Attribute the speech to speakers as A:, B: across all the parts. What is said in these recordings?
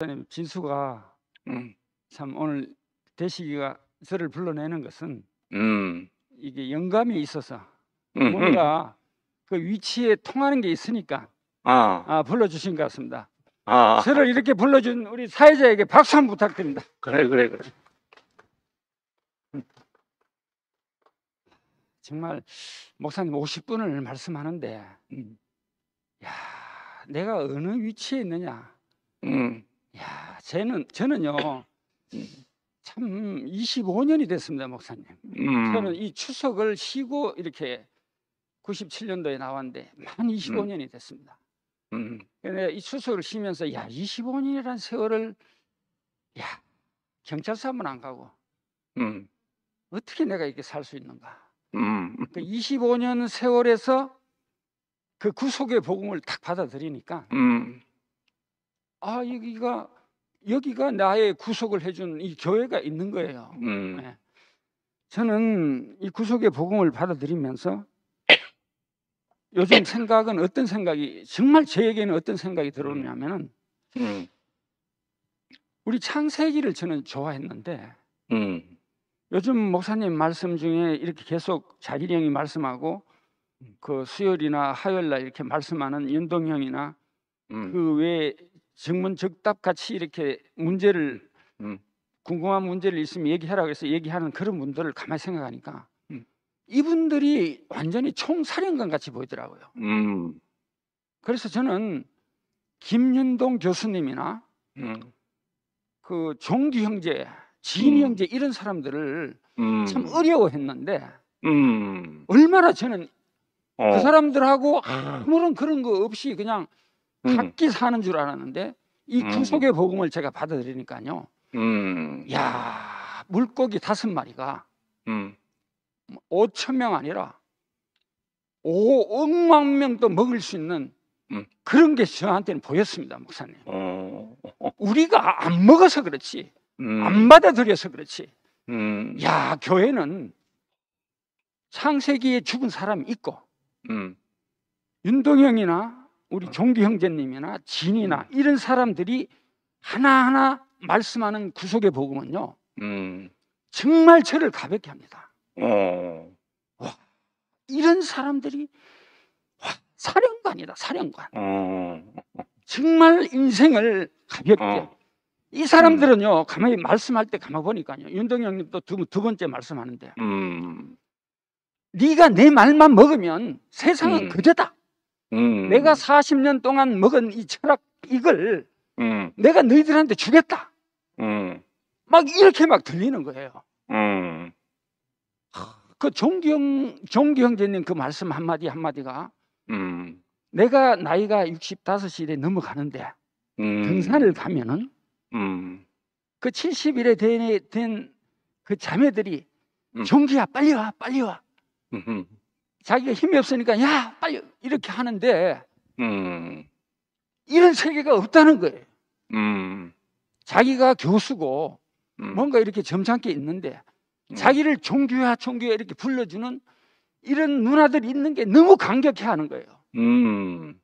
A: 목사님 진수가 음. 참 오늘 대식이가 저를 불러내는 것은 음. 이게 영감이 있어서 음흠. 음. 뭔가 그 위치에 통하는 게 있으니까 아, 아 불러주신 것 같습니다.
B: 아, 아. 저를
A: 이렇게 불러준 우리 사회자에게 박수 한번 부탁드립니다.
B: 그래 그래 그래.
A: 정말 목사님 50분을 말씀하는데 음. 야 내가 어느 위치에 있느냐 음. 야, 저는 저는요. 음. 참 25년이 됐습니다, 목사님. 음. 저는 이 추석을 쉬고 이렇게 97년도에 나왔는데 만 25년이 음. 됐습니다. 음. 이 추석을 쉬면서 야, 25년이란 세월을 야, 경찰서 한번 안 가고 음. 어떻게 내가 이렇게 살 수 있는가?
C: 음. 그
A: 25년 세월에서 그 구속의 복음을 딱 받아들이니까 음. 아 여기가 여기가 나의 구속을 해 준 이 교회가 있는 거예요. 음. 네. 저는 이 구속의 복음을 받아들이면서 요즘 생각은 어떤 생각이 정말 저에게는 어떤 생각이 들어냐면은 음. 우리 창세기를 저는 좋아했는데 음. 요즘 목사님 말씀 중에 이렇게 계속 자길이 이 말씀하고 그 수요일이나 화요일 날 이렇게 말씀하는 연동형이나 음. 그외 정문적답 같이 이렇게 문제를 음, 궁금한 문제를 있으면 얘기하라고 해서 얘기하는 그런 분들을 가만히 생각하니까 음. 이분들이 완전히 총살인관 같이 보이더라고요. 음. 그래서 저는 김윤동 교수님이나 음. 그종규 형제, 지인 음. 형제 이런 사람들을 음. 참 어려워했는데 얼마나 저는 어. 그 사람들하고 아. 아무런 그런 거 없이 그냥 음. 각기 사는 줄 알았는데 이 구속의 음. 복음을 제가 받아들이니까요.
C: 음. 야
A: 물고기 다섯 마리가 음. 5천 명 아니라 5억만 명도 먹을 수 있는 음. 그런 게 저한테는 보였습니다, 목사님. 어... 우리가 안 먹어서 그렇지, 음... 안 받아들여서 그렇지. 음... 야, 교회는 창세기에 죽은 사람이 있고, 윤동영이나 우리 어. 종규 형제님이나 진이나 음. 이런 사람들이 하나하나 말씀하는 구속의 복음은요. 음. 정말 저를 가볍게 합니다.
C: 어. 와,
A: 이런 사람들이 와, 사령관이다, 사령관.
C: 어.
A: 정말 인생을 가볍게. 어. 이 사람들은요, 음. 가만히 말씀할 때 가만 보니까요. 윤동영 님도 두, 두 번째 말씀하는데. 음. 네가 내 말만 먹으면 세상은 음. 그저다. 음. 내가 40년 동안 먹은 이 철학 이걸 음. 내가 너희들한테 주겠다. 음. 막 이렇게 막 들리는 거예요.
C: 음.
A: 그 종경 종기 형제님 그 말씀 한 마디 한 마디가 음. 내가 나이가 65시대 넘어가는데 등산을 가면은 그 70일에 된 그 자매들이 종기야 빨리 와 빨리 와. 자기가 힘이 없으니까 야 빨리 이렇게 하는데 음. 이런 세계가 없다는 거예요. 음. 자기가 교수고 음. 뭔가 이렇게 점잖게 있는데 음. 자기를 종교야 종교야 이렇게 불러주는 이런 누나들이 있는 게 너무 감격해 하는 거예요. 음.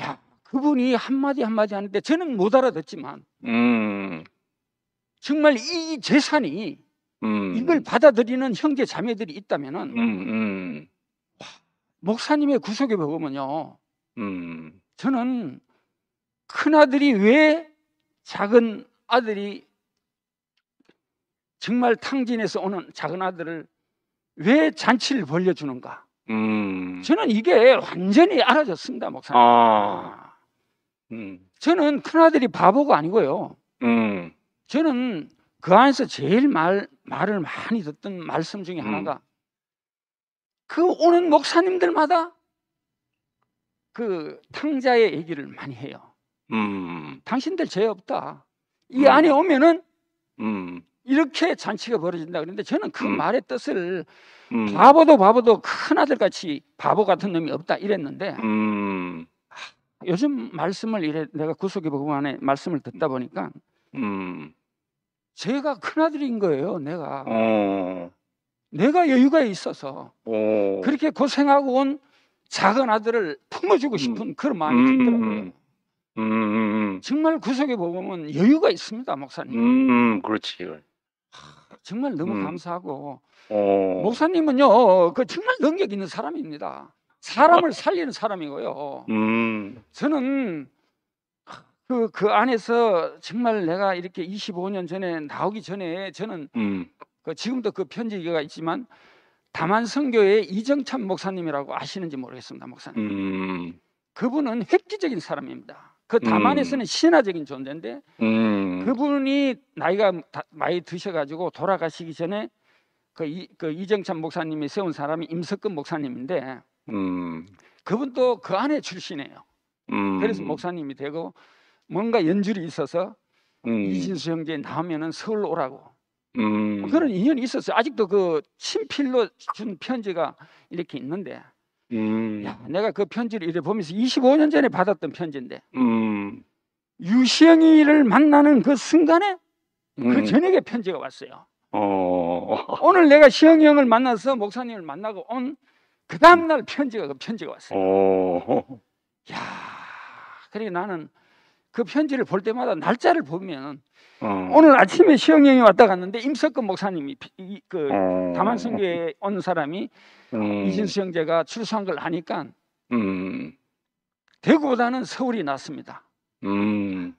A: 야 그분이 한마디 한마디 하는데 저는 못 알아듣지만
C: 음.
A: 정말 이 재산이 이걸 받아들이는 형제 자매들이 있다면은 목사님의 구속의 복음은요. 음. 저는 큰 아들이 왜 작은 아들이 정말 탕진에서 오는 작은 아들을 왜 잔치를 벌려주는가? 음. 저는 이게 완전히 알아졌습니다, 목사님. 아.
C: 아. 음.
A: 저는 큰아들이 바보가 아니고요. 음. 저는 그 안에서 제일 말, 말을 많이 듣던 말씀 중에 음. 하나가 그 오는 목사님들마다 그 탕자의 얘기를 많이 해요.
C: 음.
A: 당신들 죄 없다. 이 음. 안에 오면은 음. 이렇게 잔치가 벌어진다 그랬는데 저는 그 음. 말의 뜻을 음. 바보도 바보도 큰 아들 같이 바보 같은 놈이 없다 이랬는데 아, 요즘 말씀을 이래 내가 구속의 복음 안에 말씀을 듣다 보니까 제가 큰 아들인 거예요 내가
C: 어.
A: 내가 여유가 있어서
C: 오. 그렇게
A: 고생하고 온 작은 아들을 품어주고 음. 싶은 음. 그런 마음이 들더라고요. 음. 음, 음. 정말 구석에 그 보면 여유가 있습니다, 목사님. 음, 그렇지. 정말 너무 감사하고 오. 어. 목사님은요, 그 정말 능력 있는 사람입니다. 사람을 살리는 사람이고요. 저는 그, 그 안에서 정말 내가 이렇게 25년 전에 나오기 전에 저는 음. 그 지금도 그 편지가 있지만 다만 성교의 이정찬 목사님이라고 아시는지 모르겠습니다, 목사님.
C: 음.
A: 그분은 획기적인 사람입니다. 그 다만에서는 음. 신화적인 존재인데
C: 음.
A: 그분이 나이가 다, 많이 드셔가지고 돌아가시기 전에 그, 이, 그 이정찬 목사님이 세운 사람이 임석근 목사님인데 음. 그분도 그 안에 출신이에요. 음. 그래서 목사님이 되고 뭔가 연줄이 있어서
C: 음. 이진수
A: 형제 나오면은 서울 오라고 음. 그런 인연이 있었어요. 아직도 그 친필로 준 편지가 이렇게 있는데.
C: 음. 야,
A: 내가 그 편지를 이래 보면서 25년 전에 받았던 편지인데. 음. 유시영이를 만나는 그 순간에 그 음. 저녁에 편지가 왔어요. 어... 오늘 내가 시영이 형을 만나서 목사님을 만나고 온 그 다음날 편지가 그 편지가 왔어요.
C: 어... 야,
A: 그리고 나는 그 편지를 볼 때마다 날짜를 보면 어. 오늘 아침에 시영영이 왔다 갔는데 임석근 목사님이
C: 그 어. 다만성교에
A: 온 사람이 음. 이진수 형제가 출소한 걸 아니까 음. 대구보다는 서울이 낫습니다.
C: 음.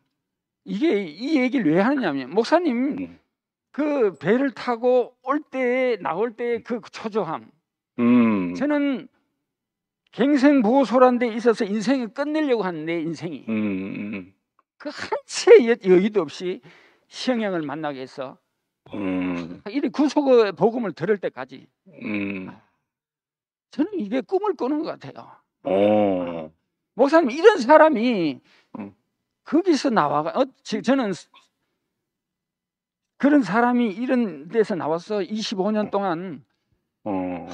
A: 이게 이 얘기를 왜 하느냐면 목사님 음. 그 배를 타고 올 때에 나올 때의 그 초조함. 음. 저는 갱생보호소란 데 있어서 인생을 끝내려고 하는 내 인생이 음. 음그 한치의 여의도 없이 시영양을 만나게 해서 음. 아, 이런 구속의 복음을 들을 때까지 음. 아, 저는 이게 꿈을 꾸는 것 같아요.
C: 오. 어.
A: 목사님 이런 사람이 음. 거기서 나와가 어, 저는 그런 사람이 이런 데서 나와서 25년 어. 동안 어.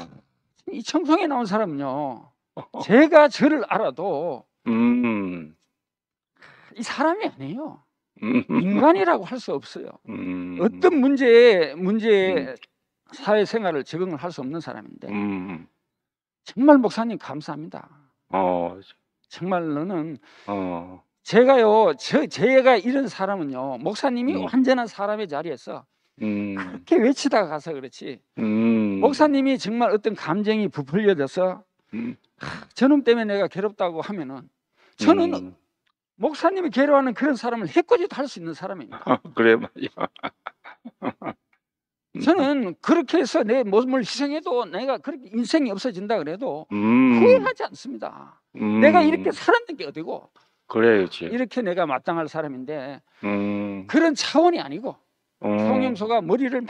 A: 이 청송에 나온 사람은요. 제가 저를 알아도
C: 음.
A: 이 사람이 아니에요.
C: 음. 인간이라고
A: 할 수 없어요. 음. 어떤 문제에 문제에 음. 사회생활을 적응을 할 수 없는 사람인데 음. 정말 목사님 감사합니다. 어. 정말 너는 어. 제가요 저, 제가 이런 사람은요 목사님이 음. 완전한 사람의 자리에서 음. 그렇게 외치다가 가서 그렇지 목사님이 정말 어떤 감정이 부풀려져서 음. 하, 저놈 때문에 내가 괴롭다고 하면은 저는 목사님이 괴로워하는 그런 사람을 해코지도 할 수 있는 사람입니다.
B: 아, 그래 말이야.
A: 저는 그렇게 해서 내 몸을 희생해도 내가 그렇게 인생이 없어진다 그래도 음. 후회하지 않습니다.
B: 음. 내가 이렇게
A: 살았는 게 어디고 그래야지. 이렇게 내가 마땅할 사람인데
B: 음.
A: 그런 차원이 아니고
B: 음. 성형소가
A: 머리를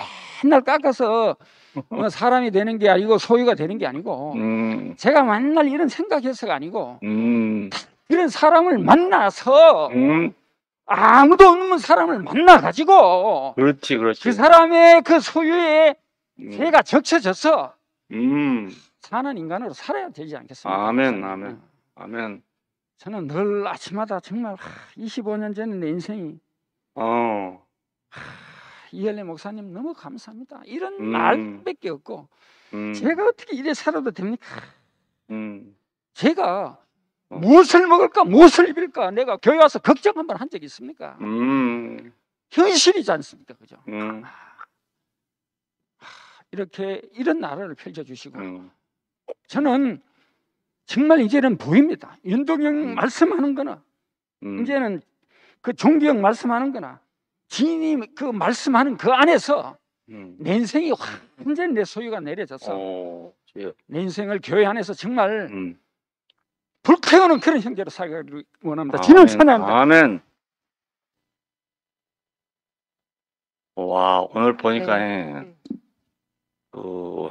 A: 맨날 깎아서 뭐 사람이 되는 게 아니고 소유가 되는 게 아니고 음. 제가 맨날 이런 생각해서가 아니고 음. 이런 사람을 만나서 음. 아무도 없는 사람을 만나 가지고
B: 그렇지 그렇지 그
A: 사람의 그 소유에 죄가 음. 적셔져서 음. 사는 인간으로 살아야 되지
B: 않겠습니까? 아멘 아멘 네. 아멘
A: 저는 늘 아침마다 정말 25년 전에 내 인생이
C: 어.
A: 이현래 목사님 너무 감사합니다 이런 음. 말밖에 없고 음. 제가 어떻게 이래 살아도 됩니까? 음. 제가 어. 무엇을 먹을까? 무엇을 입을까? 내가 교회 와서 걱정 한 번 한 적이 있습니까?
C: 음.
A: 현실이지 않습니까? 그죠? 음. 아, 이렇게 이런 나라를 펼쳐주시고 음. 저는 정말 이제는 보입니다. 윤동영 음. 말씀하는 거나 음. 이제는 그 종기형 말씀하는 거나 지인이 그 말씀하는 그 안에서 음. 내 인생이 완전 내 소유가 내려져서 오, 내 인생을 교회 안에서 정말 불태하는 그런 형제로 살기를 원합니다. 진을 찬양합니다.
B: 아멘. 와 오늘 보니까 네. 예. 그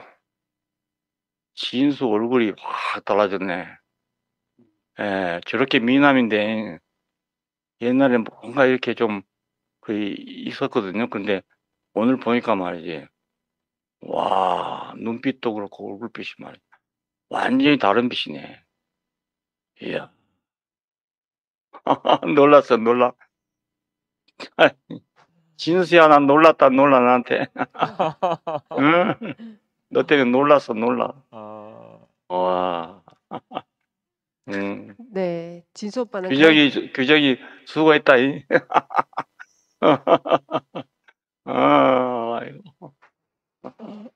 B: 진수 얼굴이 확 달라졌네. 예, 저렇게 미남인데 옛날에 뭔가 이렇게 좀 거의 있었거든요. 근데 오늘 보니까 말이지. 와, 눈빛도 그렇고 얼굴빛이 말이 완전히 다른 빛이네. 이야. 예. 놀랐어, 놀라. 진수야, 난 놀랐다, 놀라, 나한테. 응? 너 때문에 놀랐어, 놀라. 아... 와. 음.
D: 네, 진수 오빠는. 규정이,
B: 그... 규정이 그 수고했다, 이.
C: 아, 아이고. 네.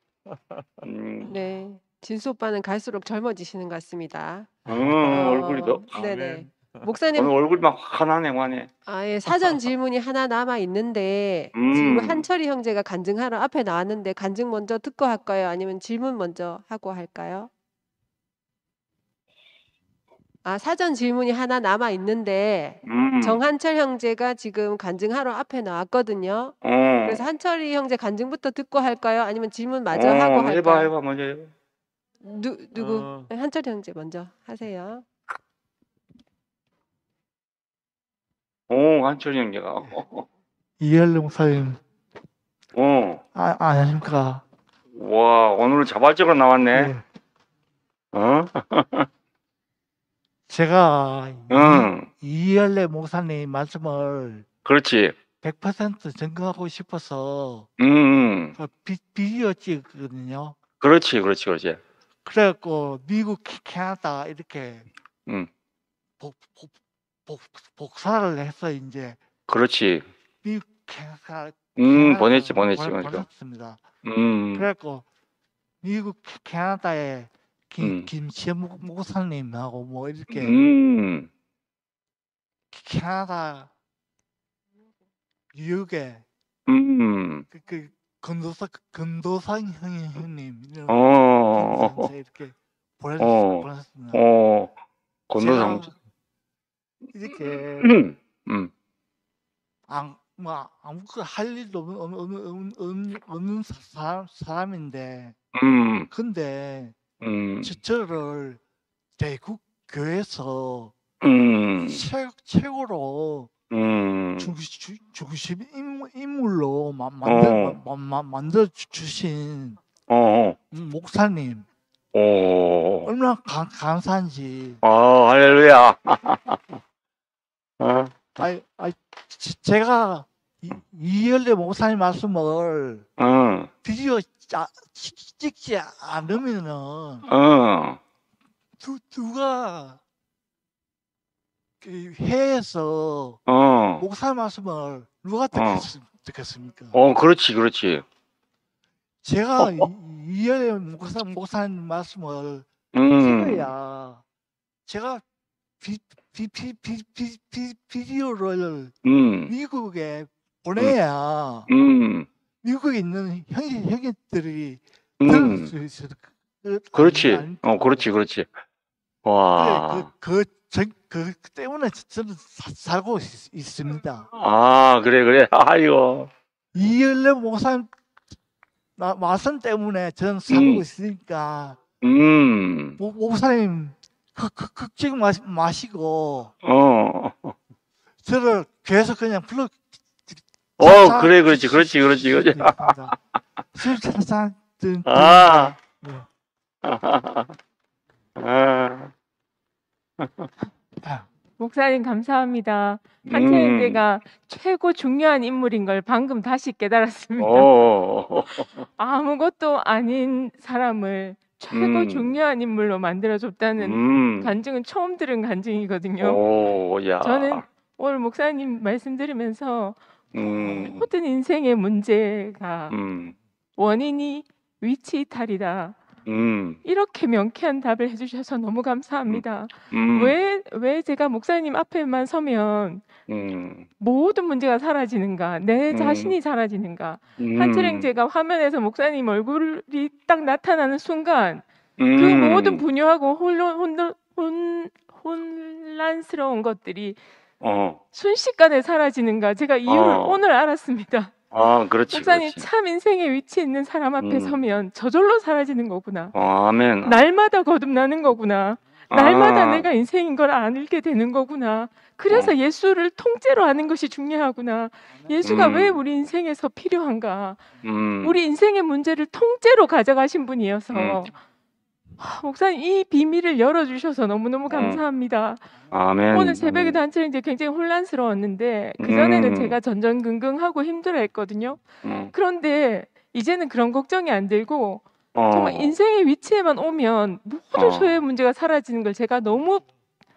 D: 음. 네. 진수 오빠는 갈수록 젊어지시는 것 같습니다. 음, 어, 얼굴이 더. 네네. 목사님 오늘 얼굴
B: 막 환하네, 환해.
D: 아예 사전 질문이 하나 남아 있는데 음. 지금 한철이 형제가 간증하러 앞에 나왔는데 간증 먼저 듣고 할까요? 아니면 질문 먼저 하고 할까요? 아 사전 질문이 하나 남아 있는데 음. 정한철 형제가 지금 간증하러 앞에 나왔거든요. 어. 그래서 한철이 형제 간증부터 듣고 할까요? 아니면 질문 마저 어, 하고 할까요? 해봐,
B: 해봐, 먼저 해봐.
D: 누 누구 어. 네, 한철 형제 먼저 하세요.
B: 오한철 형제가.
E: 이열룡 사님 어. 아, 안녕하십니까
B: 와 오늘은 자발적으로 나왔네. 예. 어?
E: 제가 이열래 목사님 말씀을 그렇지. 100% 증거하고 싶어서 음.
B: 음. 그
E: 비, 디오 찍거든요.
B: 그렇지, 그렇지, 그렇지.
E: 그래갖고 미국 캐나다 이렇게
B: 음. 복,
E: 복, 복, 사를 해서 이제
B: 그렇지
C: 미국
E: 캐나다 음 보냈지 보냈지 보냈습니다. 음. 그래갖고 미국 캐나다에 김, 음. 김치 목사님하고 뭐 이렇게 음. 캐나다 뉴욕에
C: 음.
E: 그, 그 근도사 근도상 형님 어, 이렇게 보내주셨습니다.
C: 어, 건도상 어.
E: 이렇게 음, 안뭐 아무것할 일도 없는 없는 없는, 없는 사람 사람인데, 음, 근데 음. 저를 대국 교회에서
C: 음.
E: 최 최고로
C: 음. 중심,
E: 중심 인물, 로 마, 만들, 어. 마, 만들 주신 어. 어. 음, 목사님
C: 어.
E: 얼마나 감, 감사한지.
C: 어,
B: 할렐루야. 어?
E: 아아 제가 이열대 목사님 말씀을 응. 비디어 짜, 찍지 않으면은 두, 어. 누가 그 해에서 어. 목사 말씀을 누가 듣겠,
B: 습니까 어. 어, 그렇지, 그렇지.
E: 제가 이열 목사 목사님 말씀을
B: 들어야
E: 음. 제가 비, 비, 비, 비, 비, 비, 비디오를 음. 미국에 음. 보내야 음. 미국에 있는 형 형제들이
B: 음. 들을 수 있을 그렇지. 어, 그렇지, 그렇지. 와.
E: 그, 그, 저, 그 때문에 저는 사, 살고 있, 있습니다.
B: 아 그래 그래 아이고
E: 이열래 목사님 나, 말씀 때문에 저는 살고 음. 있으니까
C: 음.
E: 모, 목사님 걱정 그, 그, 마, 마시고
C: 어.
E: 저를 계속 그냥 불러
B: 어 그래 그렇지 그렇지 그렇지 그렇지
E: 실사상
B: 아, 네. 아.
F: 목사님 감사합니다. 한태인대가 음. 최고 중요한 인물인 걸 방금 다시 깨달았습니다. 아무것도 아닌 사람을 최고 음. 중요한 인물로 만들어줬다는 음. 간증은 처음 들은 간증이거든요. 오, 저는 오늘 목사님 말씀드리면서 모든 음. 인생의 문제가 음. 원인이 위치 이탈이다. 음. 이렇게 명쾌한 답을 해주셔서 너무 감사합니다.
C: 왜왜
F: 음. 음. 왜 제가 목사님 앞에만 서면 음. 모든 문제가 사라지는가, 내 음. 자신이 사라지는가. 음. 한철행 제가 화면에서 목사님 얼굴이 딱 나타나는 순간 그 모든 분유하고 혼론, 혼돈, 혼, 혼란스러운 것들이 어. 순식간에 사라지는가. 제가 이유를 어. 오늘 알았습니다.
B: 아, 그렇지. 목사님
F: 그렇지. 참 인생의 위치 있는 사람 앞에 음. 서면 저절로 사라지는 거구나. 어, 아, 멘 날마다 거듭나는 거구나. 날마다 아. 내가 인생인 걸 알게 되는 거구나. 그래서 어. 예수를 통째로 아는 것이 중요하구나. 예수가 음. 왜 우리 인생에서 필요한가?
C: 음. 우리
F: 인생의 문제를 통째로 가져가신 분이어서 음. 목사님 이 비밀을 열어주셔서 너무너무 네. 감사합니다. 음.
B: 아멘. 오늘 새벽에
F: 단체를 이제 굉장히 혼란스러웠는데 그 전에는 음. 제가 전전긍긍하고 힘들어했거든요. 음. 그런데 이제는 그런 걱정이 안 들고 어. 정말 인생의 위치에만 오면 모든 어. 소외 문제가 사라지는 걸 제가 너무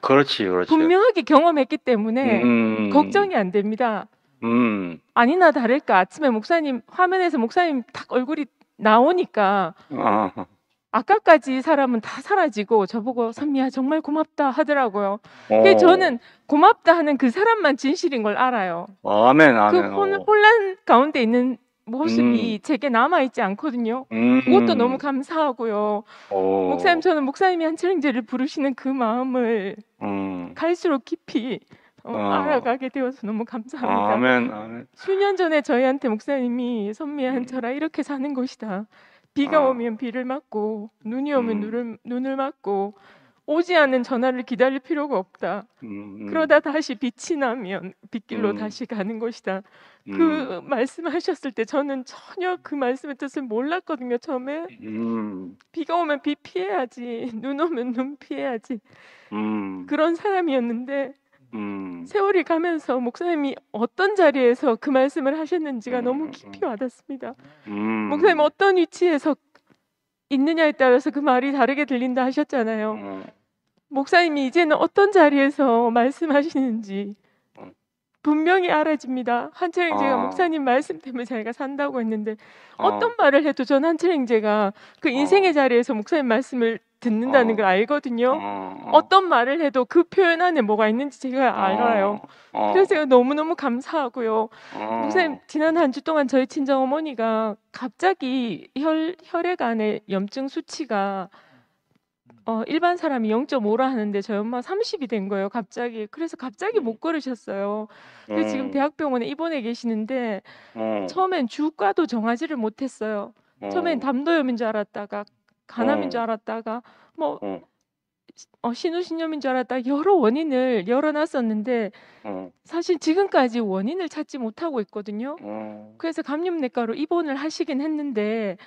B: 그렇지, 그렇지. 분명하게
F: 경험했기 때문에 음, 음. 걱정이 안 됩니다. 음. 아니나 다를까 아침에 목사님 화면에서 목사님 딱 얼굴이 나오니까. 어. 아까까지 사람은 다 사라지고 저보고 선미야 정말 고맙다 하더라고요. 어. 저는 고맙다 하는 그 사람만 진실인 걸 알아요.
B: 아멘, 어, 아멘. 그 어.
F: 혼란 가운데 있는 모습이 음. 제게 남아 있지 않거든요. 음. 그것도 너무 음. 감사하고요.
C: 오. 어. 목사님
F: 저는 목사님이 한철행제를 부르시는 그 마음을 음. 갈수록 깊이 어, 알아가게 되어서 너무 감사합니다. 아멘, 아멘. 수년 전에 저희한테 목사님이 선미야 한 음. 저라 이렇게 사는 것이다. 비가 아. 오면 비를 맞고 눈이 오면 음. 눈을 눈을 맞고 오지 않는 전화를 기다릴 필요가 없다. 음, 음. 그러다 다시 빛이 나면 빛길로 음. 다시 가는 것이다. 음. 그 말씀하셨을 때 저는 전혀 그 말씀의 뜻을 몰랐거든요. 처음에 음. 비가 오면 비 피해야지, 눈 오면 눈 피해야지 그런 사람이었는데 음. 세월이 가면서 목사님이 어떤 자리에서 그 말씀을 하셨는지가 음. 너무 깊이 와닿습니다. 음. 목사님 어떤 위치에서 있느냐에 따라서 그 말이 다르게 들린다 하셨잖아요. 음. 목사님이 이제는 어떤 자리에서 말씀하시는지 분명히 알아집니다. 한철 행제가 아. 목사님 말씀 때문에 자기가 산다고 했는데 아. 어떤 아. 말을 해도 전 한철 행제가 그 아. 인생의 자리에서 목사님 말씀을 듣는다는 아. 걸 알거든요. 어떤 말을 해도 그 표현 안에 뭐가 있는지 제가 알아요. 그래서 제가 너무너무 감사하고요. 목사님 지난 한 주 동안 저희 친정 어머니가 갑자기 혈 혈액 안에 염증 수치가 어 일반 사람이 0.5라 하는데 저희 엄마 30이 된 거예요, 갑자기. 그래서 갑자기 못 음. 걸으셨어요. 근데 지금 음. 대학병원에 입원해 계시는데 음. 처음엔 주과도 정하지를 못했어요. 음. 처음엔 담도염인 줄 알았다가 간암인 줄 음. 알았다가 뭐 어, 신우신염인 줄 알았다 여러 원인을 열어놨었는데 어. 사실 지금까지 원인을 찾지 못하고 있거든요. 어. 그래서 감염내과로 입원을 하시긴 했는데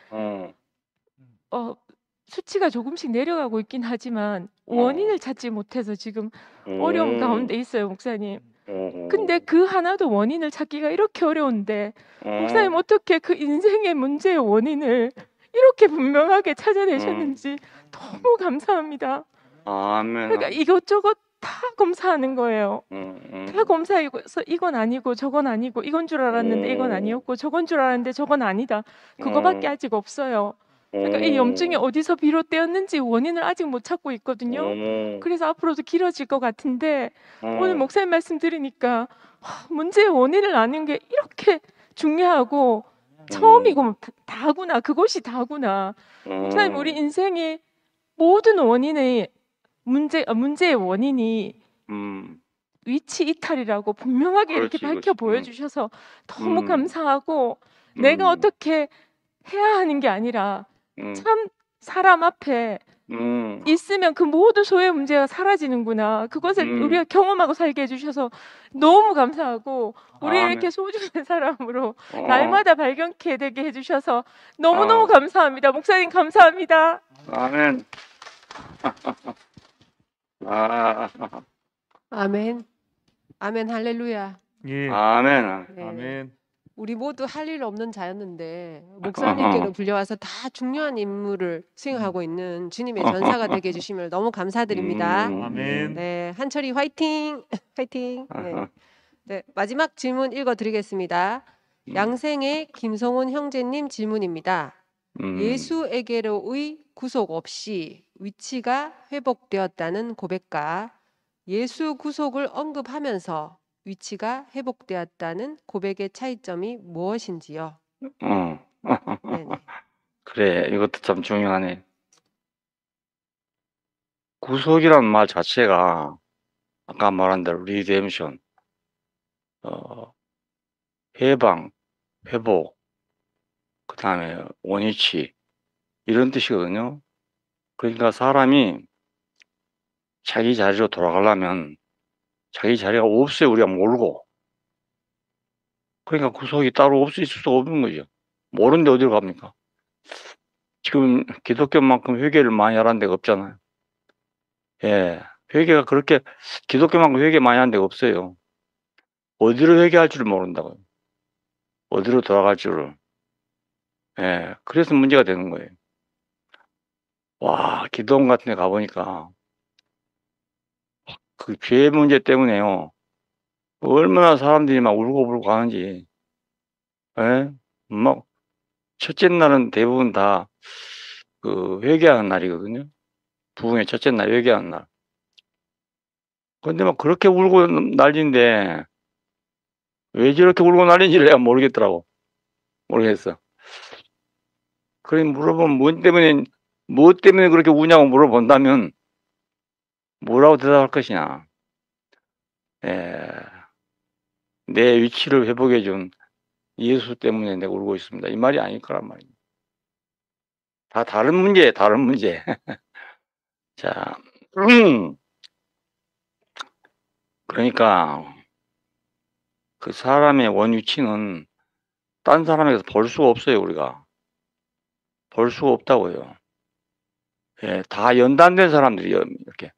F: 어, 수치가 조금씩 내려가고 있긴 하지만 어. 원인을 찾지 못해서 지금 어려운 음. 가운데 있어요, 목사님. 근데 그 하나도 원인을 찾기가 이렇게 어려운데 어. 목사님 어떻게 그 인생의 문제의 원인을 이렇게 분명하게 찾아내셨는지 음. 너무 감사합니다.
B: 아멘. 그러니까
F: 이것저것 다 검사하는 거예요. 음, 다 검사해서 이건 아니고 저건 아니고 이건 줄 알았는데 이건 아니었고 저건 줄 알았는데 저건 아니다. 그거밖에 아직 없어요.
C: 그러니까 이 염증이 어.
F: 어디서 비롯되었는지 원인을 아직 못 찾고 있거든요. 그래서 앞으로도 길어질 것 같은데 어. 오늘 목사님 말씀 들으니까 문제의 원인을 아는 게 이렇게 중요하고 음. 처음이고 다구나 그것이 다구나. 목사님 우리 음. 인생의 모든 원인의 문제 어, 문제의 원인이 음. 위치 이탈이라고 분명하게 그렇지, 이렇게 밝혀 그렇지. 보여주셔서 너무 감사하고 내가 어떻게 해야 하는 게 아니라 음. 참 사람 앞에 음. 있으면 그 모든 소외 문제가 사라지는구나. 그것을 음. 우리가 경험하고 살게 해주셔서 너무 감사하고 아, 우리 아, 이렇게 네. 소중한 사람으로 어. 날마다 발견케 되게 해주셔서 너무 너무 아. 어. 감사합니다. 목사님
D: 감사합니다.
B: 아멘. 아.
D: 아멘. 아멘 할렐루야.
B: 예. 아멘. 아
G: 아멘.
D: 우리 모두 할 일 없는 자였는데 목사님께로 불려와서 다 중요한 임무를 수행하고 있는 주님의 전사가 되게 해주시면 너무 감사드립니다. 음, 아멘. 네, 한철이 화이팅, 화이팅. 네. 네, 마지막 질문 읽어드리겠습니다. 음. 양생의 김성훈 형제님 질문입니다. 음. 예수에게로의 구속 없이 위치가 회복되었다는 고백과 예수 구속을 언급하면서 위치가 회복되었다는 고백의 차이점이 무엇인지요?
B: 어. 그래, 이것도 참 중요하네. 구속이란 말 자체가 아까 말한 대로 리뎀션, 어, 해방, 회복, 그 다음에 원위치 이런 뜻이거든요. 그러니까 사람이 자기 자리로 돌아가려면 자기 자리가 없어요. 우리가 모르고. 그러니까 구속이 따로 없을 수 없는 거죠. 모르는데 어디로 갑니까? 지금 기독교만큼 회개를 많이 하라는 데가 없잖아요. 예. 회개가 그렇게 기독교만큼 회개 많이 하는 데가 없어요. 어디로 회개할 줄 모른다고요. 어디로 돌아갈 줄을. 예. 그래서 문제가 되는 거예요. 와, 기도원 같은 데 가보니까 그죄의 문제 때문에요. 얼마나 사람들이 막 울고불고 하는지. 예? 막, 첫째 날은 대부분 다, 그, 회개하는 날이거든요. 부흥의 첫째 날, 회개하는 날. 근데 막 그렇게 울고 난리인데, 왜 저렇게 울고 난리인지를 내가 모르겠더라고. 모르겠어. 그래, 물어보면, 뭔 때문에, 뭐 때문에 그렇게 우냐고 물어본다면, 뭐라고 대답할 것이냐. 예, 내 위치를 회복해 준 예수 때문에 내가 울고 있습니다. 이 말이 아닐 거란 말입니다. 다 다른 문제 다른 문제. 자, 음. 그러니까 그 사람의 원위치는 딴 사람에게서 볼 수가 없어요, 우리가. 볼 수가 없다고요. 예, 다 연단된 사람들이 이렇게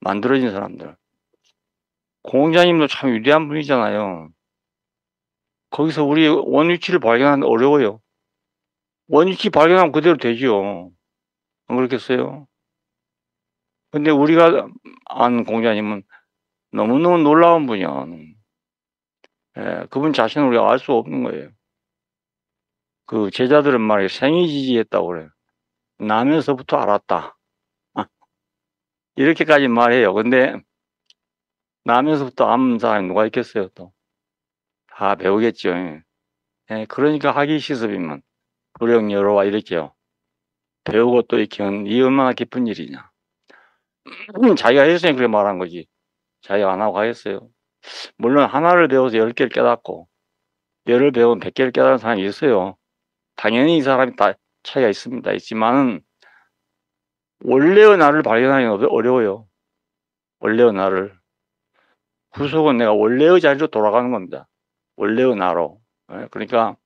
B: 만들어진 사람들. 공자님도 참 위대한 분이잖아요. 거기서 우리 원위치를 발견하는 어려워요. 원위치 발견하면 그대로 되지요. 안 그렇겠어요? 근데 우리가 안 공자님은 너무너무 놀라운 분이야. 예, 그분 자신을 우리가 알 수 없는 거예요. 그 제자들은 말이 생이지지했다고 그래요. 나면서부터 알았다. 이렇게까지 말해요. 근데 나면서부터 암 사람이 누가 있겠어요, 또. 다 배우겠죠. 예, 예 그러니까 학위 시습이면 불용 열어와 이렇게요. 배우고 또 익히는 이 얼마나 깊은 일이냐.
C: 자기가
B: 했으니 그렇게 말한 거지. 자기가 안 하고 하겠어요. 물론 하나를 배워서 열 개를 깨닫고 열을 배우면 백 개를 깨닫는 사람이 있어요. 당연히 이 사람이 다 차이가 있습니다. 있지만은 원래의 나를 발견하기는 어려워요. 원래의 나를. 구속은 내가 원래의 자리로 돌아가는 겁니다. 원래의 나로. 예, 그러니까,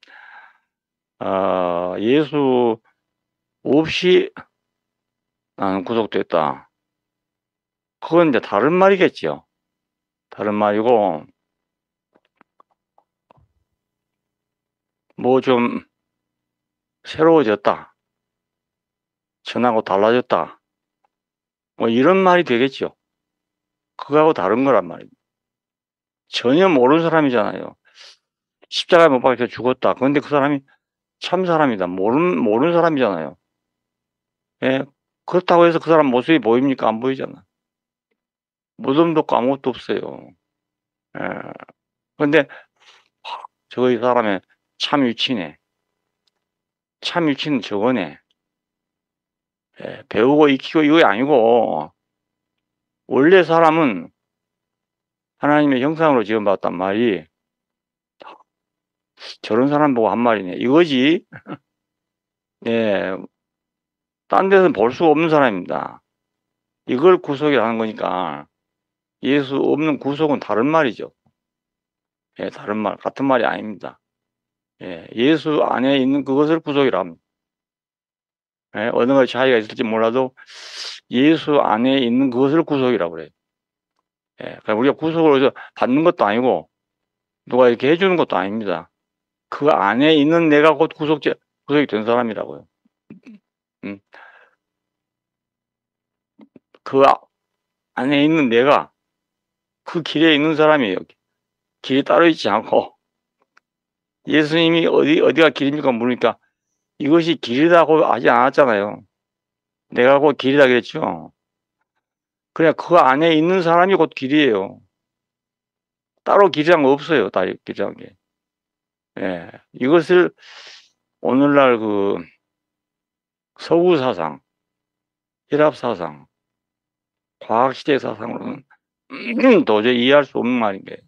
B: 아, 예수 없이 나는 구속됐다. 그건 이제 다른 말이겠지 다른 말이고, 뭐 좀 새로워졌다. 전하고 달라졌다. 뭐 이런 말이 되겠죠. 그거하고 다른 거란 말입니다. 전혀 모르는 사람이잖아요. 십자가에 못 박혀 죽었다. 그런데 그 사람이 참 사람이다. 모르는, 모르는 사람이잖아요. 예, 그렇다고 해서 그 사람 모습이 보입니까? 안 보이잖아. 무덤도 없고 아무것도 없어요. 예. 근데, 저거 이 사람의 참 유치네. 참 유치는 저거네. 예, 배우고 익히고 이거 아니고 원래 사람은 하나님의 형상으로 지원받았단 말이 저런 사람 보고 한 말이네 이거지 예, 딴 데서는 볼수 없는 사람입니다 이걸 구속이라는 거니까 예수 없는 구속은 다른 말이죠 예, 다른 말 같은 말이 아닙니다 예, 예수 안에 있는 그것을 구속이라 합니다 예, 어느 것이 차이가 있을지 몰라도 예수 안에 있는 그것을 구속이라고 그래요. 예, 그러니까 우리가 구속을 해서 받는 것도 아니고 누가 이렇게 해주는 것도 아닙니다. 그 안에 있는 내가 곧 구속제, 구속이 된 사람이라고요. 음. 그 아, 안에 있는 내가 그 길에 있는 사람이에요. 길이 따로 있지 않고 예수님이 어디 어디가 길입니까 물으니까 이것이 길이라고 하지 않았잖아요. 내가 곧 길이다 그랬죠. 그냥 그러니까 그 안에 있는 사람이 곧 길이에요. 따로 길이란 거 없어요. 다로 길이란 게. 예. 이것을 오늘날 그 서구 사상, 혈압 사상, 과학 시대 사상으로는 도저히 이해할 수 없는 말인 게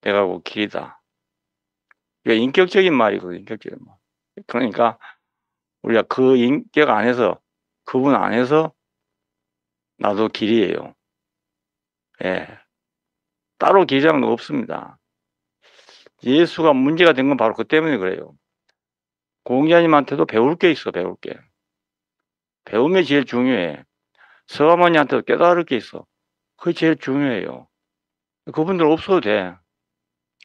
B: 내가 곧 길이다. 그러니까 인격적인 말이거든요. 인격적인 말. 그러니까 우리가 그 인격 안에서 그분 안에서 나도 길이에요. 예. 따로 길이라는 거 없습니다. 예수가 문제가 된 건 바로 그 때문에 그래요. 공자님한테도 배울 게 있어, 배울 게. 배움이 제일 중요해. 서아머니한테도 깨달을 게 있어. 그게 제일 중요해요. 그분들 없어도 돼.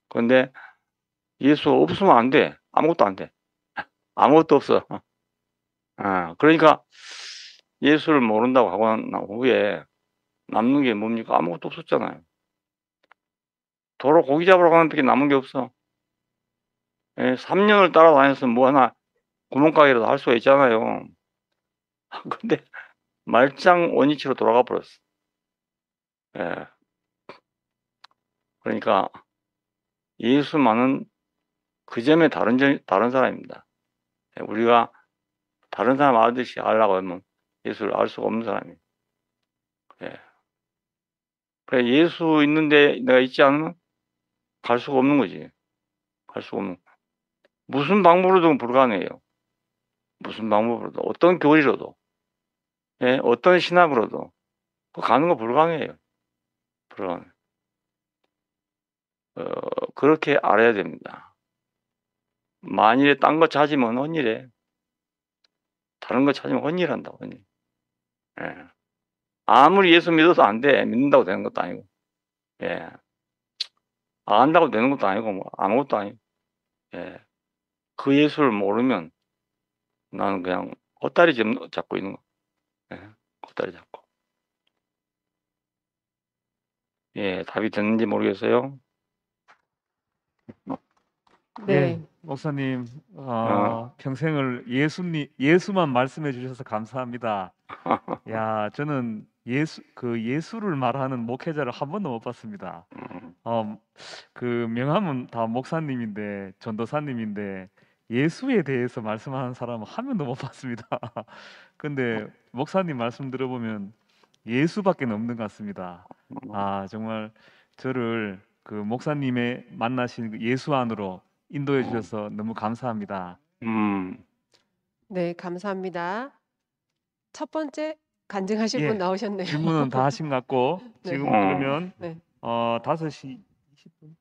B: 그런데 예수 없으면 안 돼. 아무것도 안 돼. 아무것도 없어. 어. 아, 그러니까 예수를 모른다고 하고 난 후에 남는 게 뭡니까? 아무것도 없었잖아요. 도로 고기 잡으러 가는 밖에 남은 게 없어. 예, 3년을 따라다녀서 뭐 하나 구멍가게라도 할 수가 있잖아요. 근데 말짱 원위치로 돌아가 버렸어. 예. 그러니까 예수만은 그 점에 다른, 다른 사람입니다. 예, 우리가 다른 사람 알듯이 알라고 하면 예수를 알 수가 없는 사람이에요. 예. 그래, 예수 있는데 내가 있지 않으면 갈 수가 없는 거지. 갈 수가 없는. 무슨 방법으로든 불가능해요. 무슨 방법으로도, 어떤 교리로도, 예, 어떤 신학으로도, 그 가는 거 불가능해요. 불가능. 어, 그렇게 알아야 됩니다. 만일에 딴 거 찾으면 헌일해. 다른 거 찾으면 헌일한다, 헌일. 예. 아무리 예수 믿어서 안 돼. 믿는다고 되는 것도 아니고. 예. 안다고 되는 것도 아니고, 뭐, 아무것도 아니고. 예. 그 예수를 모르면 나는 그냥 헛다리 잡고 있는 거. 예. 헛다리 잡고. 예, 답이 됐는지 모르겠어요.
G: 네. 네. 목사님 어, 어. 평생을 예수님 예수만 말씀해 주셔서 감사합니다. 야 저는 예수 그 예수를 말하는 목회자를 한 번도 못 봤습니다. 어, 그 명함은 다 목사님인데 전도사님인데 예수에 대해서 말씀하는 사람은 한 명도 못 봤습니다. 근데 목사님 말씀 들어보면 예수밖에 없는 것 같습니다. 아 정말 저를 그 목사님의 만나신 그 예수 안으로 인도해 어. 주셔서 너무 감사합니다. 음.
D: 네, 감사합니다. 첫 번째 간증하실 예, 분 나오셨네요. 질문은 다 하신
G: 것 같고 네. 지금 어. 그러면 네. 어 5시 20분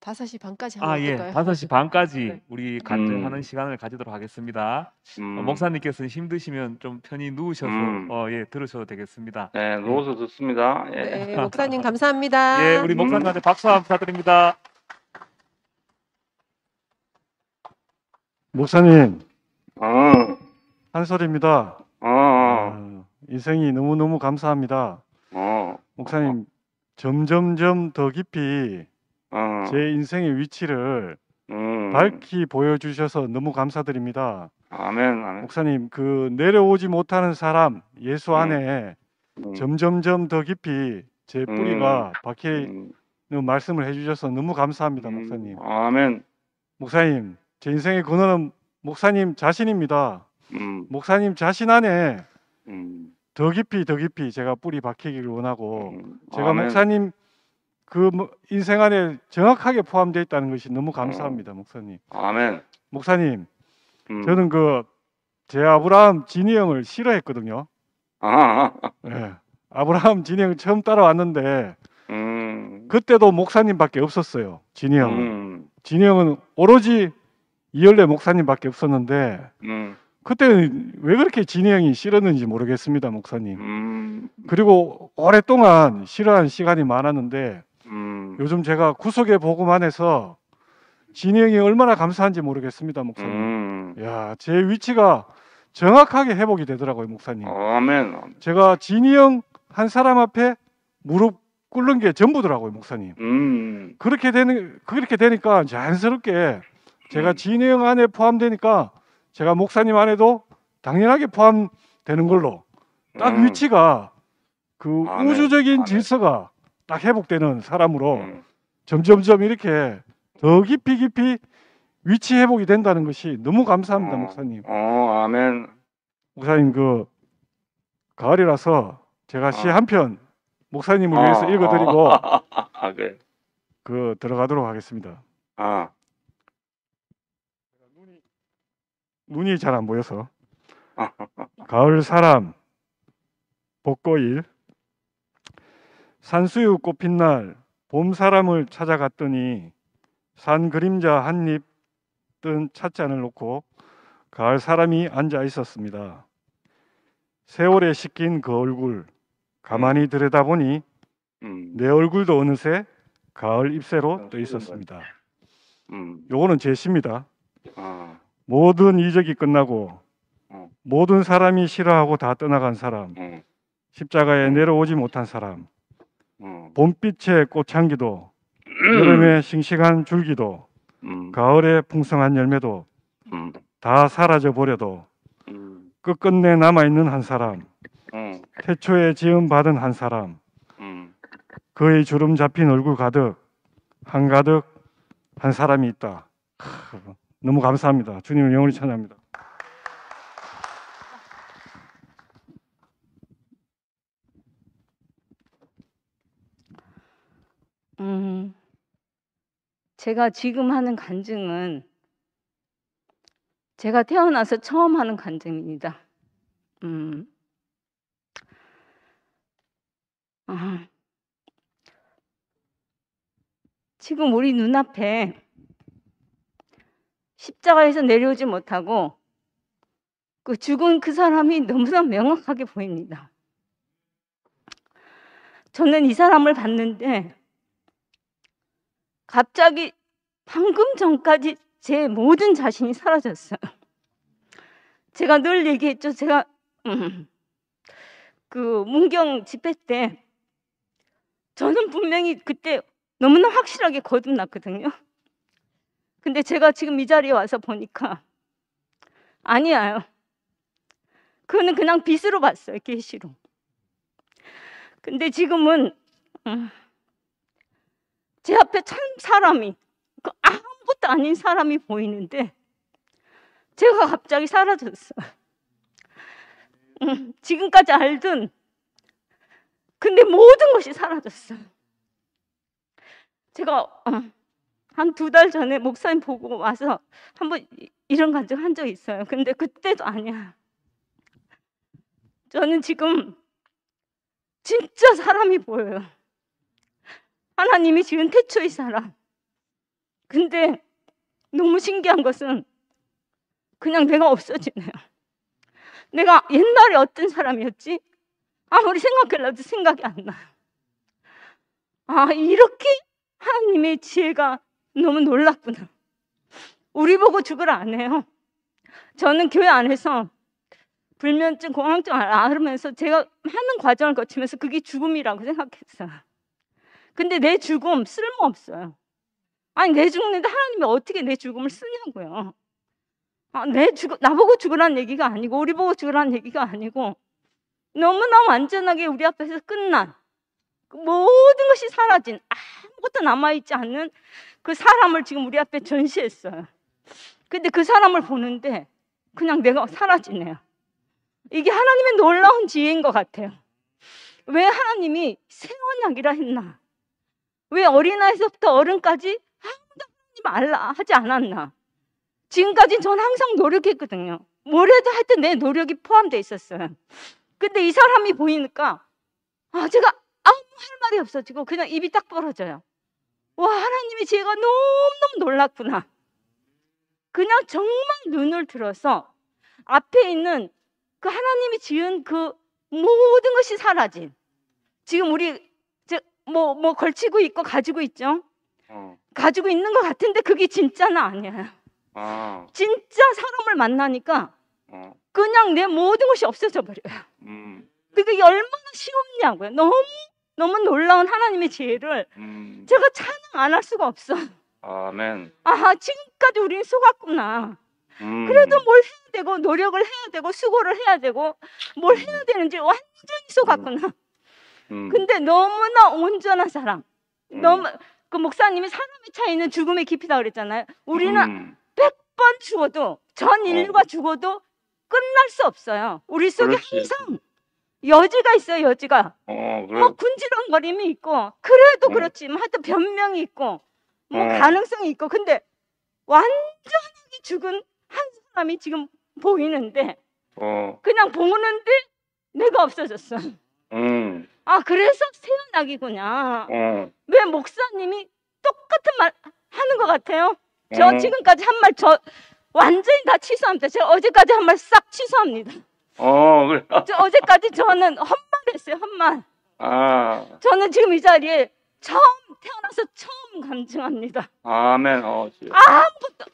D: 5시 반까지 아, 하면 아, 예. 5시
G: 반까지 네. 우리 간증하는 음. 시간을 가지도록 하겠습니다. 어, 음. 어, 목사님께서는 힘드시면 좀 편히 누우셔서 음. 어, 예, 들으셔도 되겠습니다. 네, 예. 누워서 듣습니다. 예. 네,
D: 목사님 감사합니다. 예, 우리 목사님한테 박수 한번 부탁드립니다.
H: 목사님, 아, 어. 한솔입니다. 아, 어, 어. 아, 인생이 너무너무 감사합니다. 아, 목사님, 점점점 더 깊이
B: 아, 제
H: 인생의 위치를 음, 밝히 보여주셔서 너무 감사드립니다. 아멘, 아멘. 목사님, 그 내려오지 못하는 사람, 예수 음. 안에 음. 점점점 더 깊이 제 음. 뿌리가 박혀있는 음. 말씀을 해주셔서 너무 감사합니다, 음. 목사님.
B: 아멘.
H: 목사님, 제 인생의 근원은 목사님 자신입니다. 음. 목사님 자신 안에 음. 더 깊이 더 깊이 제가 뿌리 박히기를 원하고 음. 제가 아멘. 목사님 그 뭐 인생 안에 정확하게 포함되어 있다는 것이 너무 음. 감사합니다, 목사님. 아멘. 목사님, 음. 저는 그 제 아브라함 진이 형을 싫어했거든요. 아, 네. 아브라함 진이 형 처음 따라왔는데 음. 그때도 목사님밖에 없었어요. 진이 형은. 진이 형은 오로지 이열래 목사님밖에 없었는데 음. 그때는 왜 그렇게 진행이 싫었는지 모르겠습니다, 목사님. 음. 그리고 오랫동안 싫어한 시간이 많았는데 음. 요즘 제가 구속의 복음 안에서 진행이 얼마나 감사한지 모르겠습니다, 목사님. 음. 야, 제 위치가 정확하게 회복이 되더라고요, 목사님. 어, 아멘. 제가 진이형 한 사람 앞에 무릎 꿇는 게 전부더라고요, 목사님. 음. 그렇게 되는 그렇게 되니까 자연스럽게 제가 음. 진형 안에 포함되니까 제가 목사님 안에도 당연하게 포함되는 걸로 딱 음. 위치가 그 아, 네. 우주적인 아, 네. 질서가 딱 회복되는 사람으로 음. 점점점 이렇게 더 깊이 깊이 위치 회복이 된다는 것이 너무 감사합니다, 어, 목사님.
B: 어, 아멘.
H: 목사님 그 가을이라서 제가 아. 시한 어. 편 목사님을 아, 위해서 읽어드리고
B: 아, 그래. 네.
H: 그 들어가도록 하겠습니다. 아. 눈이 잘 안 보여서 가을 사람 복거일 산수유 꽃핀 날 봄 사람을 찾아갔더니 산 그림자 한입뜬 찻잔을 놓고 가을 사람이 앉아 있었습니다. 세월에 씻긴 그 얼굴 가만히 들여다보니 음. 내 얼굴도 어느새 가을 잎새로 아, 떠 있었습니다. 음. 요거는 제 시입니다. 아. 모든 이적이 끝나고 어. 모든 사람이 싫어하고 다 떠나간 사람, 어. 십자가에 어. 내려오지 못한 사람, 봄빛의 꽃향기도,
C: 음. 여름의
H: 싱싱한 줄기도, 음. 가을의 풍성한 열매도 음. 다 사라져 버려도 끝끝내 남아 있는 한 사람, 태초에 지음 받은 한 사람, 그의 주름 잡힌 얼굴 가득 한 가득 한 사람이 있다. 너무 감사합니다. 주님을 영원히 찬양합니다.
I: 음, 제가 지금 하는 간증은 제가 태어나서 처음 하는 간증입니다. 음, 아, 지금 우리 눈앞에 십자가에서 내려오지 못하고 그 죽은 그 사람이 너무나 명확하게 보입니다. 저는 이 사람을 봤는데 갑자기 방금 전까지 제 모든 자신이 사라졌어요. 제가 늘 얘기했죠. 제가 음, 그 문경 집회 때 저는 분명히 그때 너무나 확실하게 거듭났거든요. 근데 제가 지금 이 자리에 와서 보니까 아니에요. 그거는 그냥 빚으로 봤어요, 계시로. 근데 지금은 음, 제 앞에 참 사람이 그 아무것도 아닌 사람이 보이는데 제가 갑자기 사라졌어. 음, 지금까지 알던 근데 모든 것이 사라졌어. 제가 어. 한두달 전에 목사님 보고 와서 한번 이런 간증 한적 있어요. 근데 그때도 아니야. 저는 지금 진짜 사람이 보여요. 하나님이 지은 태초의 사람. 근데 너무 신기한 것은 그냥 내가 없어지네요. 내가 옛날에 어떤 사람이었지? 아무리 생각해라도 생각이 안 나. 아, 이렇게 하나님의 지혜가 너무 놀랐구나. 우리 보고 죽으라 안 해요. 저는 교회 안에서 불면증, 공황증 아, 앓으면서 제가 하는 과정을 거치면서 그게 죽음이라고 생각했어요. 근데 내 죽음 쓸모없어요. 아니, 내 죽는데 하나님이 어떻게 내 죽음을 쓰냐고요. 아, 내 죽, 나보고 죽으라는 얘기가 아니고, 우리 보고 죽으라는 얘기가 아니고, 너무나 완전하게 우리 앞에서 끝난, 그 모든 것이 사라진, 아, 아무것도 남아있지 않는 그 사람을 지금 우리 앞에 전시했어요. 근데 그 사람을 보는데 그냥 내가 사라지네요. 이게 하나님의 놀라운 지혜인 것 같아요. 왜 하나님이 새 언약이라 했나? 왜 어린아이서부터 어른까지 아무도 하나님 알라 하지 않았나? 지금까지 전 항상 노력했거든요. 뭘 해도 하여튼 내 노력이 포함되 있었어요. 근데 이 사람이 보이니까 아 제가 아무 할 말이 없어지고 그냥 입이 딱 벌어져요. 와, 하나님의 지혜가 너무너무 놀랐구나. 그냥 정말 눈을 들어서 앞에 있는 그 하나님이 지은 그 모든 것이 사라진 지금 우리 뭐뭐 뭐 걸치고 있고 가지고 있죠. 어. 가지고 있는 것 같은데 그게 진짜는 아니야. 아. 진짜 사람을 만나니까 어. 그냥 내 모든 것이 없어져 버려요. 음. 그게 얼마나 쉬웠냐고요. 너무 너무 놀라운 하나님의 지혜를 음. 제가 찬양 안 할 수가 없어.
B: 아멘.
I: 아 지금까지 우린 속았구나. 음. 그래도 뭘 해야 되고 노력을 해야 되고 수고를 해야 되고 뭘 해야 음. 되는지 완전히 속았구나. 음. 음. 근데 너무나 온전한 사랑. 음. 너무 그 목사님이 사람의 차이는 죽음의 깊이다 그랬잖아요. 우리는 백번 죽어도 전 인류가 어. 죽어도 끝날 수 없어요. 우리 속에 그렇지. 항상 여지가 있어요, 여지가.
C: 어, 그래. 뭐
I: 군지렁거림이 있고, 그래도 음. 그렇지뭐 하여튼 변명이 있고,
F: 뭐 음. 가능성이
I: 있고, 근데 완전히 죽은 한 사람이 지금 보이는데, 어. 그냥 보는데 내가 없어졌어. 음. 아, 그래서 새어나기구나. 음. 어. 왜 목사님이 똑같은 말 하는 것 같아요? 저 음. 지금까지 한 말 저 완전히 다 취소합니다. 제가 어제까지 한 말 싹 취소합니다.
B: 어, 그래. 저,
I: 어제까지 저는 헛말했어요, 헛말.
B: 아.
I: 저는 지금 이 자리에 처음 태어나서 처음 감증합니다.
B: 아멘. 어, 주.
I: 아무것도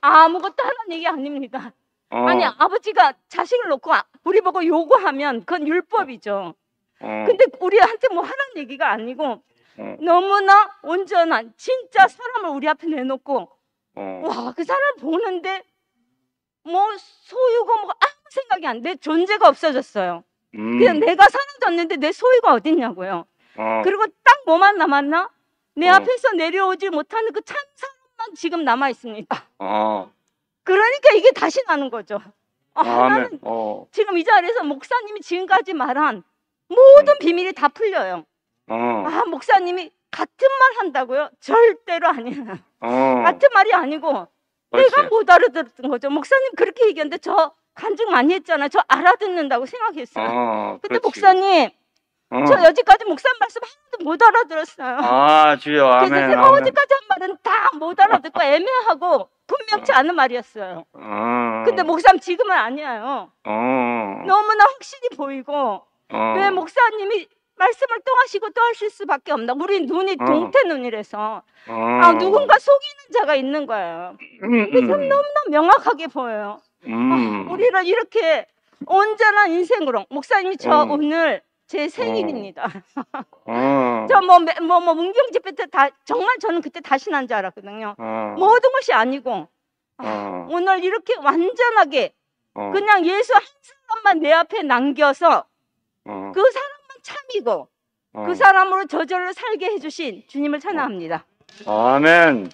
I: 아무것도 하는 얘기 아닙니다. 어. 아니 아버지가 자식을 놓고 아, 우리 보고 요구하면 그건 율법이죠. 어. 근데 우리한테 뭐하는 얘기가 아니고 어. 너무나 온전한 진짜 사람을 우리 앞에 내놓고
C: 어. 와그
I: 사람 보는데 뭐 소유고 뭐 생각이 안, 내 존재가 없어졌어요.
C: 음. 그냥 내가
I: 사라졌는데 내 소유가 어딨냐고요. 어. 그리고 딱 뭐만 남았나? 내 어. 앞에서 내려오지 못하는 그 찬사람만 지금 남아 있습니다. 어. 아. 그러니까 이게 다시 나는 거죠. 아, 아, 나는 네. 지금 이 자리에서 목사님이 지금까지 말한 모든 음. 비밀이 다 풀려요. 아, 아 목사님이 같은 말 한다고요? 절대로 아니에요.
C: 같은
I: 말이 아니고 그렇지. 내가 못 알아들었던 거죠. 목사님 그렇게 얘기했는데 저 간증 많이 했잖아. 저 알아듣는다고 생각했어요. 어,
B: 그때 목사님,
I: 어. 저 여지까지 목사님 말씀 하나도 못 알아들었어요. 아,
B: 주여, 아멘. 그래서 제가 어제까지
I: 한 말은 다 못 알아듣고 애매하고 분명치 어. 않은 말이었어요.
C: 어.
B: 근데
I: 목사님 지금은 아니에요.
C: 어.
I: 너무나 확신이 보이고 어. 왜 목사님이 말씀을 또 하시고 또 하실 수밖에 없나. 우리 눈이 동태 눈이라서
C: 아, 누군가
I: 속이는 자가 있는 거예요.
C: 그래서 음, 음, 음.
I: 너무나 명확하게 보여요.
C: 아, 음.
I: 우리는 이렇게 온전한 인생으로 목사님이 저 음. 오늘 제 어. 생일입니다. 음.
C: 어. 저뭐
I: 뭐, 뭐 문경 집회 때다 정말 저는 그때 다시 난 줄 알았거든요. 음. 모든 것이 아니고 아, 오늘 이렇게 완전하게 그냥 예수 한 사람만 내 앞에 남겨서
C: 그
B: 사람만
I: 참이고 그 사람으로 저절로 살게 해주신 주님을 찬양합니다.
B: 아멘.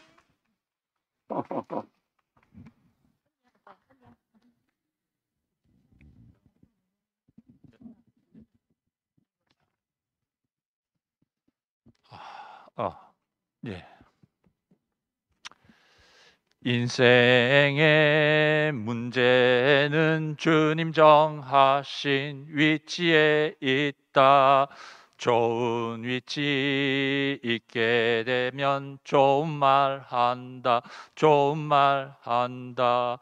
C: 아, 예.
J: 인생의 문제는 주님 정하신 위치에 있다. 좋은 위치 있게 되면 좋은 말 한다. 좋은 말 한다.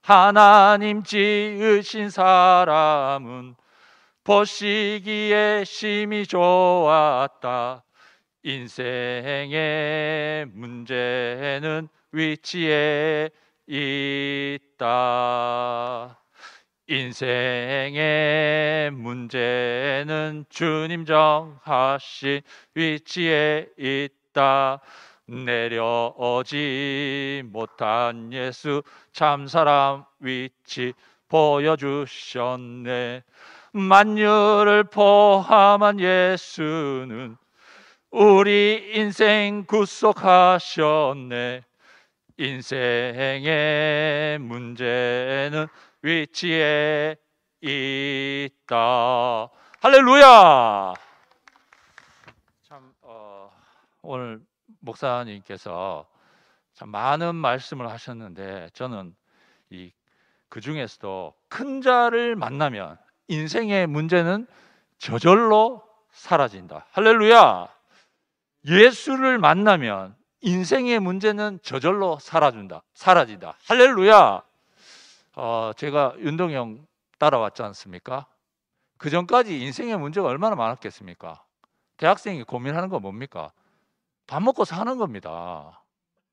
J: 하나님 지으신 사람은 보시기에 심이 좋았다. 인생의 문제는 위치에 있다. 인생의 문제는 주님 정하신 위치에 있다. 내려오지 못한 예수 참사람 위치 보여주셨네. 만유를 포함한 예수는 우리 인생 구속하셨네. 인생의 문제는 위치에 있다. 할렐루야! 참, 어, 오늘 목사님께서 참 많은 말씀을 하셨는데 저는 이 그 중에서도 큰 자를 만나면 인생의 문제는 저절로 사라진다. 할렐루야! 예수를 만나면 인생의 문제는 저절로 사라진다. 사라진다. 할렐루야. 어, 제가 윤동영 따라왔지 않습니까? 그 전까지 인생의 문제가 얼마나 많았겠습니까? 대학생이 고민하는 건 뭡니까? 밥 먹고 사는 겁니다.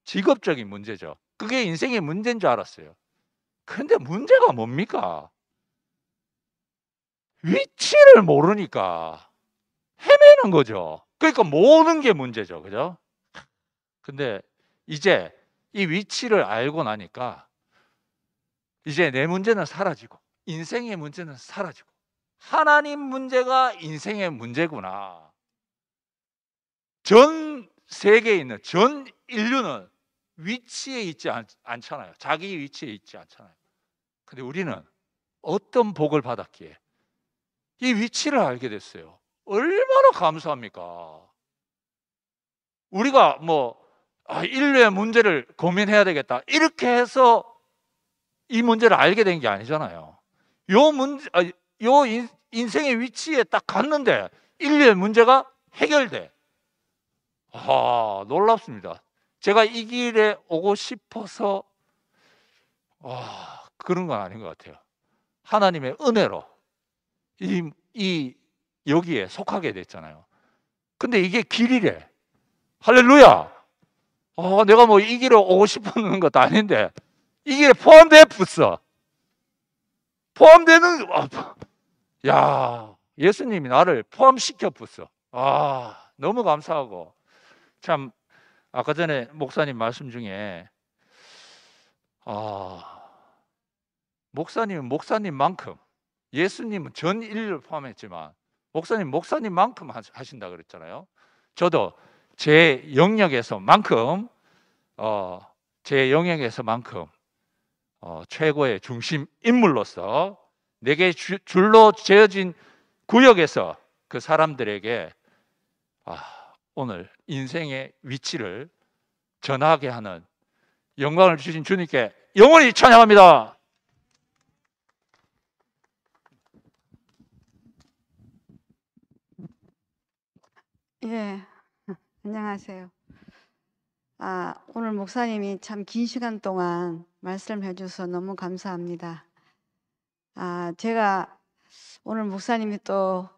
J: 직업적인 문제죠. 그게 인생의 문제인 줄 알았어요. 근데 문제가 뭡니까? 위치를 모르니까 헤매는 거죠. 그러니까 모으는 게 문제죠. 그죠? 근데 이제 이 위치를 알고 나니까 이제 내 문제는 사라지고 인생의 문제는 사라지고 하나님 문제가 인생의 문제구나. 전 세계에 있는 전 인류는 위치에 있지 않, 않잖아요. 자기 위치에 있지 않잖아요. 근데 우리는 어떤 복을 받았기에 이 위치를 알게 됐어요. 얼마나 감사합니까? 우리가 뭐 아, 인류의 문제를 고민해야 되겠다 이렇게 해서 이 문제를 알게 된 게 아니잖아요. 요 문제, 아, 요 인, 인생의 위치에 딱 갔는데 인류의 문제가 해결돼. 아 놀랍습니다. 제가 이 길에 오고 싶어서 아, 그런 건 아닌 것 같아요. 하나님의 은혜로 이, 이 여기에 속하게 됐잖아요. 근데 이게 길이래. 할렐루야! 어, 내가 뭐 이길을 오고 싶었는 것도 아닌데, 이 길에 포함돼, 붙어. 포함되는, 어, 야, 예수님이 나를 포함시켜 붙어. 아, 너무 감사하고. 참, 아까 전에 목사님 말씀 중에, 아, 목사님은 목사님만큼 예수님은 전 인류를 포함했지만 목사님 목사님만큼 하신다 그랬잖아요. 저도 제 영역에서만큼 어, 제 영역에서만큼 어, 최고의 중심 인물로서 내게 주, 줄로 재어진 구역에서 그 사람들에게 아, 오늘 인생의 위치를 전하게 하는 영광을 주신 주님께 영원히 찬양합니다.
K: 예, 안녕하세요. 아, 오늘 목사님이 참 긴 시간 동안 말씀해 주셔서 너무 감사합니다. 아, 제가 오늘 목사님이 또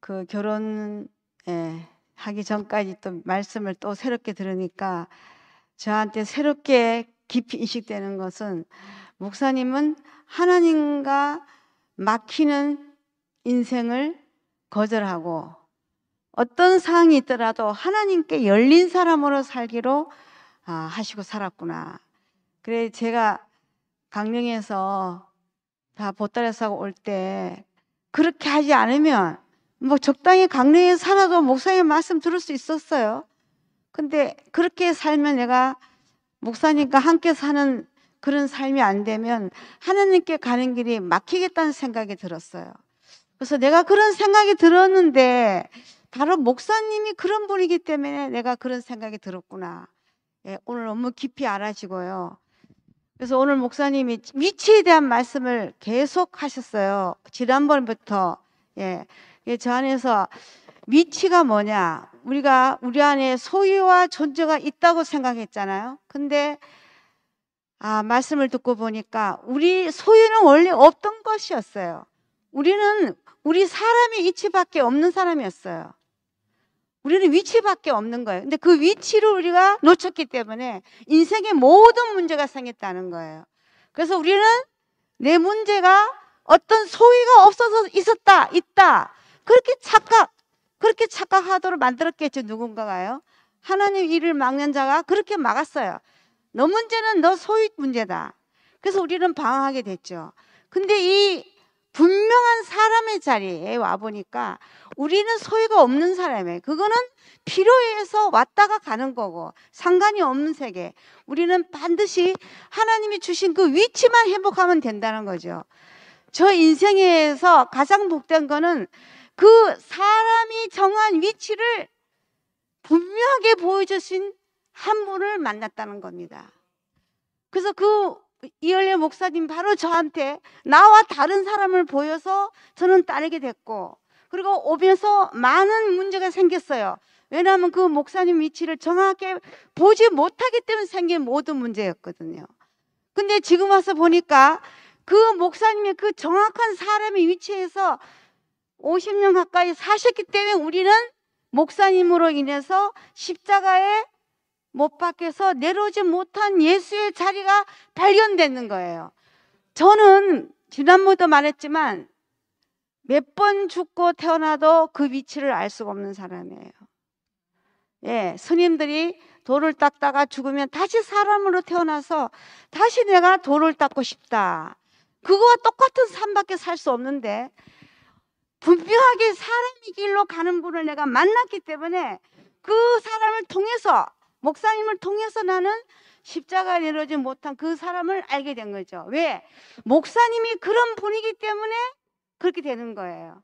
K: 그 결혼 예, 하기 전까지 또 말씀을 또 새롭게 들으니까 저한테 새롭게 깊이 인식되는 것은 목사님은 하나님과 막히는 인생을 거절하고 어떤 상황이 있더라도 하나님께 열린 사람으로 살기로 아, 하시고 살았구나. 그래 제가 강릉에서 다 보따리에서 올때 그렇게 하지 않으면 뭐 적당히 강릉에 살아도 목사님 말씀 들을 수 있었어요. 근데 그렇게 살면 내가 목사님과 함께 사는 그런 삶이 안 되면 하나님께 가는 길이 막히겠다는 생각이 들었어요. 그래서 내가 그런 생각이 들었는데 바로 목사님이 그런 분이기 때문에 내가 그런 생각이 들었구나. 예, 오늘 너무 깊이 알아지고요. 그래서 오늘 목사님이 위치에 대한 말씀을 계속 하셨어요. 지난번부터. 예, 예, 저 안에서 위치가 뭐냐. 우리가 우리 안에 소유와 존재가 있다고 생각했잖아요. 근데 아, 말씀을 듣고 보니까 우리 소유는 원래 없던 것이었어요. 우리는 우리 사람의위치밖에 없는 사람이었어요. 우리는 위치밖에 없는 거예요. 근데 그 위치를 우리가 놓쳤기 때문에 인생의 모든 문제가 생겼다는 거예요. 그래서 우리는 내 문제가 어떤 소위가 없어서 있었다, 있다. 그렇게 착각, 그렇게 착각하도록 만들었겠죠, 누군가가요. 하나님 일을 막는 자가 그렇게 막았어요. 너 문제는 너 소위 문제다. 그래서 우리는 방황하게 됐죠. 근데 이 분명한 사람의 자리에 와 보니까 우리는 소유가 없는 사람에 그거는 필요해서 왔다가 가는 거고 상관이 없는 세계 우리는 반드시 하나님이 주신 그 위치만 회복하면 된다는 거죠. 저 인생에서 가장 복된 거는 그 사람이 정한 위치를 분명하게 보여주신 한 분을 만났다는 겁니다. 그래서 그 이열례 목사님 바로 저한테 나와 다른 사람을 보여서 저는 따르게 됐고 그리고 오면서 많은 문제가 생겼어요. 왜냐하면 그 목사님 위치를 정확하게 보지 못하기 때문에 생긴 모든 문제였거든요. 근데 지금 와서 보니까 그 목사님의 그 정확한 사람의 위치에서 50년 가까이 사셨기 때문에 우리는 목사님으로 인해서 십자가에 못 밖에서 내려오지 못한 예수의 자리가 발견되는 거예요. 저는 지난번도 말했지만 몇 번 죽고 태어나도 그 위치를 알 수가 없는 사람이에요. 예, 스님들이 돌을 닦다가 죽으면 다시 사람으로 태어나서 다시 내가 돌을 닦고 싶다. 그거와 똑같은 삶밖에 살 수 없는데 분명하게 사람의 길로 가는 분을 내가 만났기 때문에 그 사람을 통해서 목사님을 통해서 나는 십자가 내려지 못한 그 사람을 알게 된 거죠. 왜? 목사님이 그런 분이기 때문에 그렇게 되는 거예요.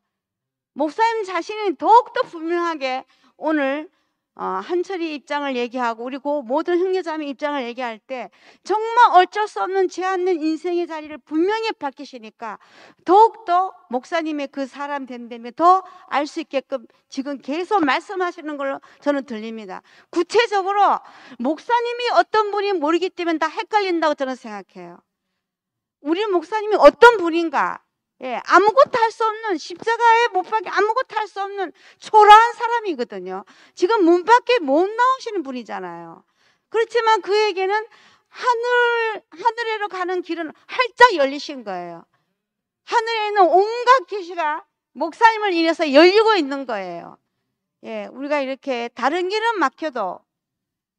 K: 목사님 자신이 더욱더 분명하게 오늘 어, 한철이 입장을 얘기하고 그리고 모든 흥여자매 입장을 얘기할 때 정말 어쩔 수 없는 제한된 인생의 자리를 분명히 밝히시니까 더욱더 목사님의 그 사람 됨됨에 더 알 수 있게끔 지금 계속 말씀하시는 걸로 저는 들립니다. 구체적으로 목사님이 어떤 분이 모르기 때문에 다 헷갈린다고 저는 생각해요. 우리 목사님이 어떤 분인가 예, 아무것도 할 수 없는 십자가에 못 박혀 아무것도 할 수 없는 초라한 사람이거든요. 지금 문 밖에 못 나오시는 분이잖아요. 그렇지만 그에게는 하늘 하늘에로 가는 길은 활짝 열리신 거예요. 하늘에는 온갖 계시가 목사님을 인해서 열리고 있는 거예요. 예, 우리가 이렇게 다른 길은 막혀도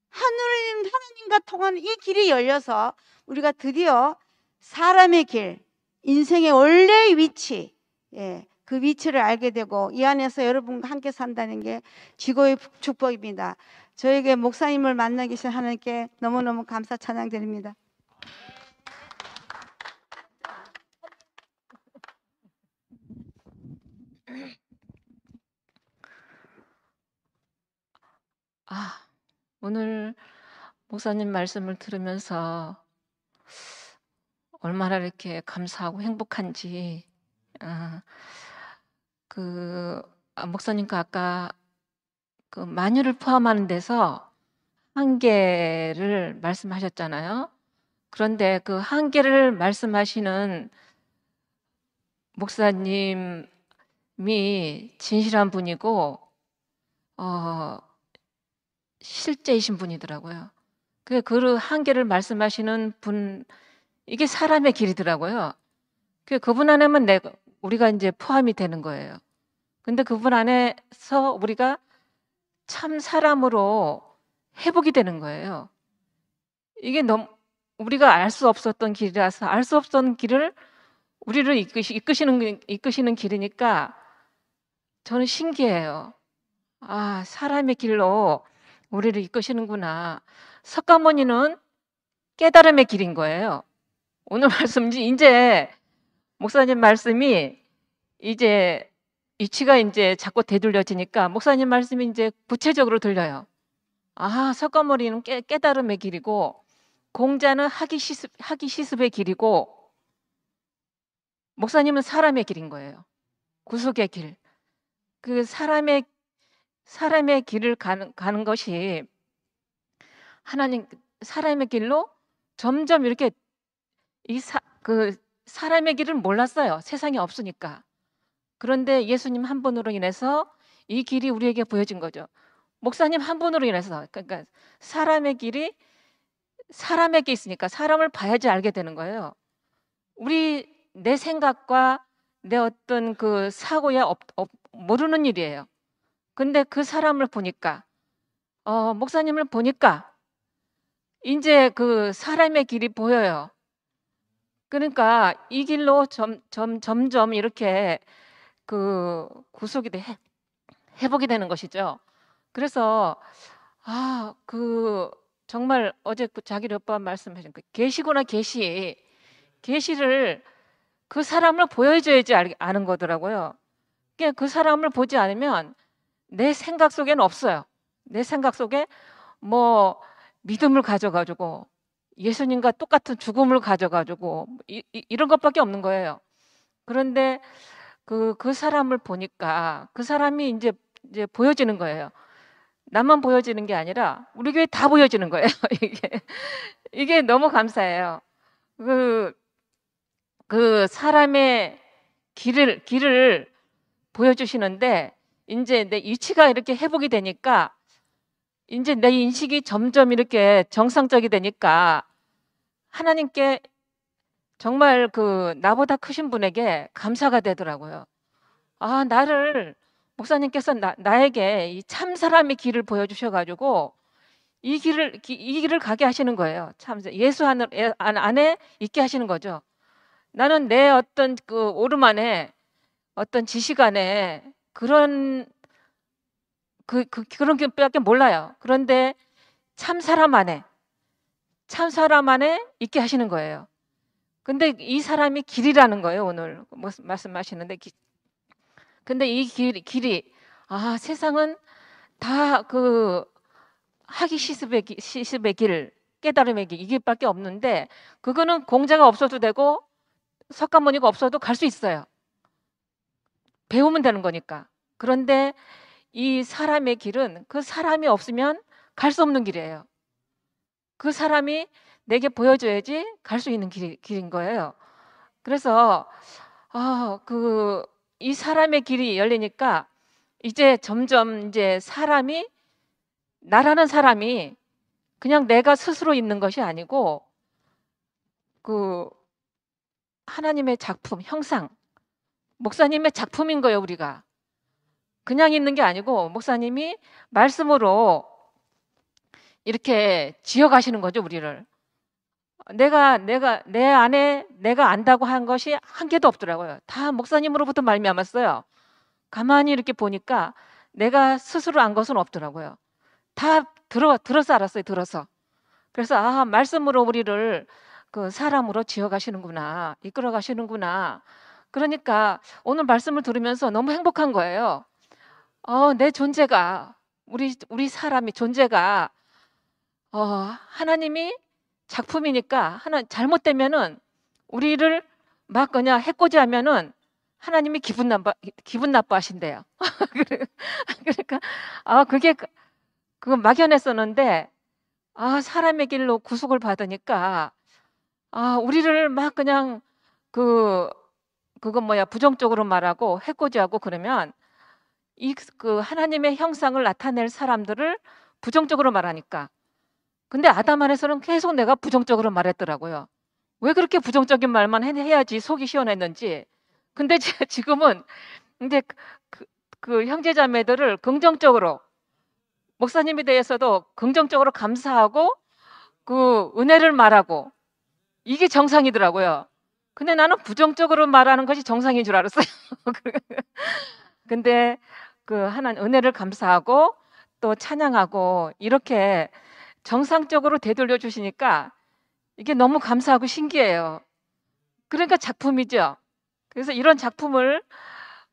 K: 하늘님 하나님과 통하는 이 길이 열려서 우리가 드디어 사람의 길, 인생의 원래의 위치, 예, 그 위치를 알게 되고 이 안에서 여러분과 함께 산다는 게지고의 축복입니다. 저에게 목사님을 만나 계신 하나님께 너무너무 감사 찬양드립니다.
L: 아, 오늘 목사님 말씀을 들으면서 얼마나 이렇게 감사하고 행복한지 아, 그 아, 목사님과 아까 그 마녀를 포함하는 데서 한계를 말씀하셨잖아요. 그런데 그 한계를 말씀하시는 목사님이 진실한 분이고 어, 실제이신 분이더라고요. 그, 그 한계를 말씀하시는 분 이게 사람의 길이더라고요. 그 그분 안에만 내 우리가 이제 포함이 되는 거예요. 근데 그분 안에서 우리가 참 사람으로 회복이 되는 거예요. 이게 너무 우리가 알 수 없었던 길이라서 알 수 없던 길을 우리를 이끄시는 이끄시는 길이니까 저는 신기해요. 아, 사람의 길로 우리를 이끄시는구나. 석가모니는 깨달음의 길인 거예요. 오늘 말씀이 이제 목사님 말씀이 이제 위치가 이제 자꾸 되돌려지니까 목사님 말씀이 이제 구체적으로 들려요. 아, 석가모리는 깨, 깨달음의 길이고 공자는 학이 시습 학이 시습의 길이고 목사님은 사람의 길인 거예요. 구속의 길. 그 사람의 사람의 길을 가는, 가는 것이 하나님 사람의 길로 점점 이렇게 이 사, 그 사람의 길을 몰랐어요. 세상에 없으니까. 그런데 예수님 한 분으로 인해서 이 길이 우리에게 보여진 거죠. 목사님 한 분으로 인해서 그러니까 사람의 길이 사람에게 있으니까 사람을 봐야지 알게 되는 거예요. 우리 내 생각과 내 어떤 그 사고에 없, 없, 모르는 일이에요. 근데 그 사람을 보니까 어, 목사님을 보니까 이제 그 사람의 길이 보여요. 그러니까 이 길로 점, 점, 점점 이렇게 그 구속이 돼 회복이 되는 것이죠. 그래서 아 그 정말 어제 그 자기 려빠 말씀하신 그 계시구나 계시 계시를 그 사람을 보여줘야지 아는 거더라고요. 그러그 사람을 보지 않으면 내 생각 속에는 없어요. 내 생각 속에 뭐 믿음을 가져가지고 예수님과 똑같은 죽음을 가져가지고 이, 이런 것밖에 없는 거예요. 그런데 그, 그 사람을 보니까 그 사람이 이제, 이제 보여지는 거예요. 나만 보여지는 게 아니라 우리 교회 다 보여지는 거예요. 이게, 이게 너무 감사해요. 그, 그 사람의 길을, 길을 보여주시는데 이제 내 위치가 이렇게 회복이 되니까 이제 내 인식이 점점 이렇게 정상적이 되니까 하나님께 정말 그 나보다 크신 분에게 감사가 되더라고요. 아, 나를 목사님께서 나, 나에게 이참 사람의 길을 보여주셔 가지고 이 길을 이 길을 가게 하시는 거예요. 참 예수 안을, 예, 안에 있게 하시는 거죠. 나는 내 어떤 그 오름 안에 어떤 지식 안에 그런 그, 그 그런 게밖에 몰라요. 그런데 참 사람 안에 참 사람 안에 있게 하시는 거예요. 근데 이 사람이 길이라는 거예요 오늘 말씀하시는데 기, 근데 이 길, 길이 아 세상은 다 그 하기 시습의, 기, 시습의 길 깨달음의 길 이게밖에 없는데 그거는 공자가 없어도 되고 석가모니가 없어도 갈 수 있어요 배우면 되는 거니까 그런데 이 사람의 길은 그 사람이 없으면 갈 수 없는 길이에요. 그 사람이 내게 보여줘야지 갈 수 있는 길, 길인 거예요. 그래서 어, 아, 그 이 사람의 길이 열리니까 이제 점점 이제 사람이 나라는 사람이 그냥 내가 스스로 있는 것이 아니고 그 하나님의 작품, 형상, 목사님의 작품인 거예요, 우리가. 그냥 있는 게 아니고 목사님이 말씀으로 이렇게 지어 가시는 거죠, 우리를. 내가 내가 내 안에 내가 안다고 한 것이 한 개도 없더라고요. 다 목사님으로부터 말미암았어요. 가만히 이렇게 보니까 내가 스스로 안 것은 없더라고요. 다 들어 들어서 알았어요. 들어서. 그래서 아 말씀으로 우리를 그 사람으로 지어 가시는구나, 이끌어 가시는구나. 그러니까 오늘 말씀을 들으면서 너무 행복한 거예요. 어, 내 존재가 우리 우리 사람이 존재가 어, 하나님이 작품이니까 하나 잘못되면은 우리를 막 그냥 해코지하면은 하나님이 기분 나빠 기분 나빠하신대요. 그러니까 아 그게 그건 막연했었는데 아 사람의 길로 구속을 받으니까 아 우리를 막 그냥 그 그건 뭐야 부정적으로 말하고 해코지하고 그러면 이그 하나님의 형상을 나타낼 사람들을 부정적으로 말하니까 근데 아담 안에서는 계속 내가 부정적으로 말했더라고요. 왜 그렇게 부정적인 말만 해야지 속이 시원했는지. 근데 지금은 근데 그, 그, 그 형제자매들을 긍정적으로 목사님에 대해서도 긍정적으로 감사하고 그 은혜를 말하고 이게 정상이더라고요. 근데 나는 부정적으로 말하는 것이 정상인 줄 알았어요. 그, 근데 그 하나님 은혜를 감사하고 또 찬양하고 이렇게 정상적으로 되돌려 주시니까 이게 너무 감사하고 신기해요. 그러니까 작품이죠. 그래서 이런 작품을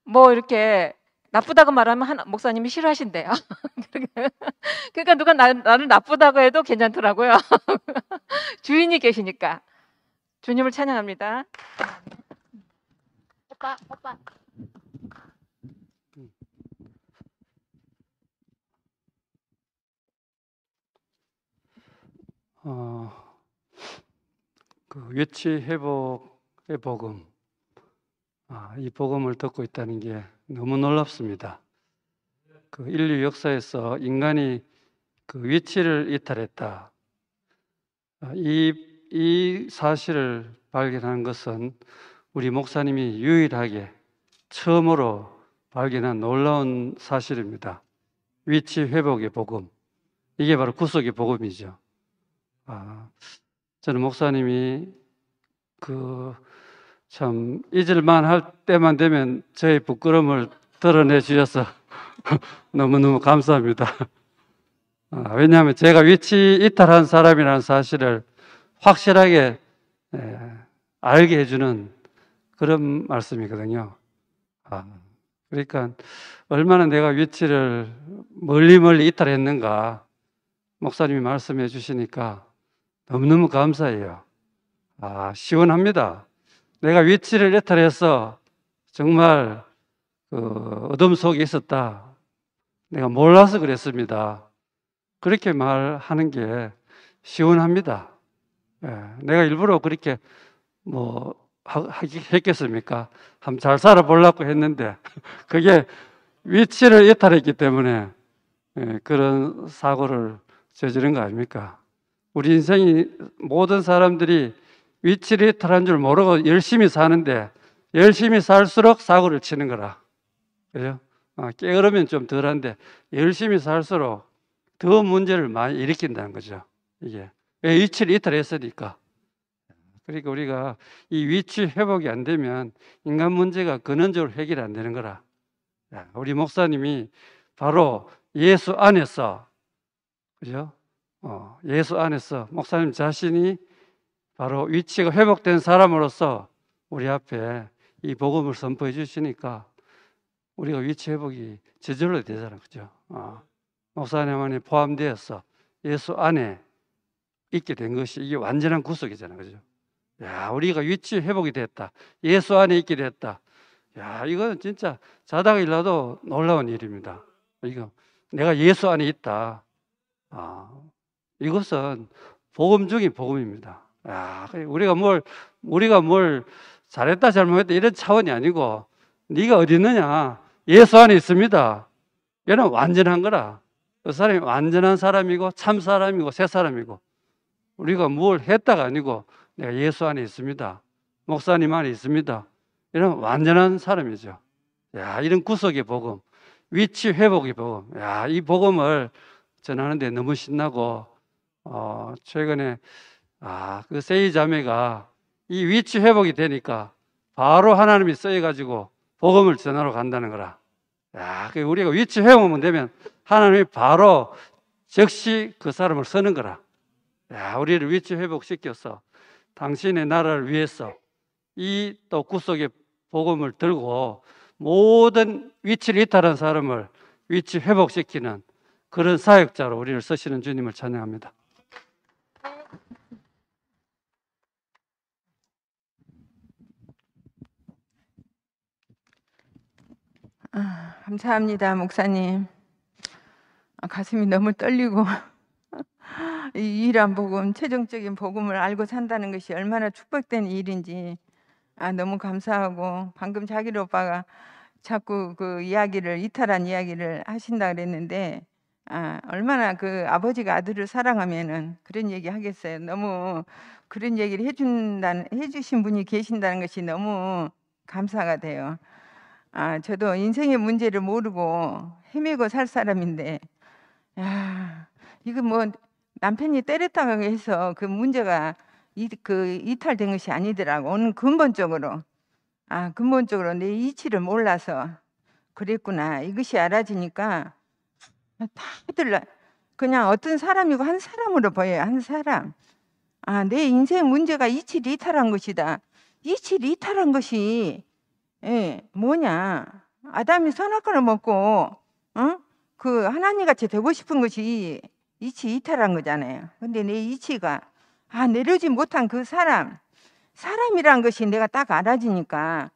L: 뭐 이렇게 나쁘다고 말하면 한 목사님이 싫어하신대요. 그러니까 누가 나, 나를 나쁘다고 해도 괜찮더라고요. 주인이 계시니까. 주님을 찬양합니다.
I: 오빠, 오빠.
M: 어, 그 위치 회복의 복음, 아, 이 복음을 듣고 있다는 게 너무 놀랍습니다. 그 인류 역사에서 인간이 그 위치를 이탈했다. 아, 이, 이 사실을 발견한 것은 우리 목사님이 유일하게 처음으로 발견한 놀라운 사실입니다. 위치 회복의 복음. 이게 바로 구속의 복음이죠. 아, 저는 목사님이 그 참 잊을만 할 때만 되면 저의 부끄러움을 드러내 주셔서 너무너무 감사합니다. 아, 왜냐하면 제가 위치 이탈한 사람이라는 사실을 확실하게 예, 알게 해주는 그런 말씀이거든요. 아, 그러니까 얼마나 내가 위치를 멀리 멀리 이탈했는가 목사님이 말씀해 주시니까 너무너무 감사해요. 아, 시원합니다. 내가 위치를 이탈해서 정말 그 어둠 속에 있었다. 내가 몰라서 그랬습니다. 그렇게 말하는 게 시원합니다. 예, 내가 일부러 그렇게 뭐 하, 하기 했겠습니까? 한번 잘 살아보려고 했는데 그게 위치를 이탈했기 때문에 예, 그런 사고를 저지른 거 아닙니까? 우리 인생이 모든 사람들이 위치를 이 탈한 줄 모르고 열심히 사는데 열심히 살수록 사고를 치는 거라. 그죠? 아, 게르면좀 덜한데 열심히 살수록 더 문제를 많이 일으킨다는 거죠. 이게. 왜 위치를 이탈했으니까. 그러니까 우리가 이 위치 회복이 안 되면 인간 문제가 근원적으로 해결안 되는 거라. 우리 목사님이 바로 예수 안에서, 그죠? 어, 예수 안에서 목사님 자신이 바로 위치가 회복된 사람으로서 우리 앞에 이 복음을 선포해 주시니까 우리가 위치 회복이 저절로 되잖아요. 그죠? 어, 목사님 안에 포함되어서 예수 안에 있게 된 것이 이게 완전한 구속이잖아요. 그죠? 야, 우리가 위치 회복이 됐다. 예수 안에 있게 됐다. 야, 이건 진짜 자다가일라도 놀라운 일입니다. 이거 내가 예수 안에 있다. 아, 이것은 복음 중인 복음입니다. 야, 우리가 뭘 우리가 뭘 잘했다 잘못했다 이런 차원이 아니고 네가 어디 있느냐 예수 안에 있습니다. 얘는 완전한 거라. 그 사람이 완전한 사람이고 참 사람이고 새 사람이고 우리가 뭘 했다가 아니고 내가 예수 안에 있습니다. 목사님 안에 있습니다. 이런 완전한 사람이죠. 야, 이런 구속의 복음, 위치 회복의 복음. 야, 이 복음을 전하는데 너무 신나고 어, 최근에 아, 그 세이 자매가 이 위치 회복이 되니까 바로 하나님이 쓰여 가지고 복음을 전하러 간다는 거라. 야, 그 우리가 위치 회복만 되면 하나님이 바로 즉시 그 사람을 쓰는 거라. 야, 우리를 위치 회복시켜서 당신의 나라를 위해서 이 또 구속의 복음을 들고 모든 위치를 이탈한 사람을 위치 회복시키는 그런 사역자로 우리를 쓰시는 주님을 찬양합니다.
N: 아, 감사합니다, 목사님. 아, 가슴이 너무 떨리고 이 일한 복음, 최종적인 복음을 알고 산다는 것이 얼마나 축복된 일인지 아, 너무 감사하고 방금 자기 오빠가 자꾸 그 이야기를 이탈한 이야기를 하신다 그랬는데 아, 얼마나 그 아버지가 아들을 사랑하면은 그런 얘기 하겠어요. 너무 그런 얘기를 해준다 해주신 분이 계신다는 것이 너무 감사가 돼요. 아, 저도 인생의 문제를 모르고 헤매고 살 사람인데, 야, 이거 뭐 남편이 때렸다고 해서 그 문제가 이, 그 이탈된 것이 아니더라고. 오늘 근본적으로, 아, 근본적으로 내 이치를 몰라서 그랬구나. 이것이 알아지니까 다들 그냥 어떤 사람이고 한 사람으로 보여요. 한 사람. 아, 내 인생 문제가 이치 리탈한 것이다. 이치 리탈한 것이 예, 뭐냐. 아담이 선악과를 먹고, 응? 그 하나님 같이 되고 싶은 것이 이치 이탈한 거잖아요. 근데 내 이치가, 아, 내려지 못한 그 사람, 사람이란 것이 내가 딱 알아지니까,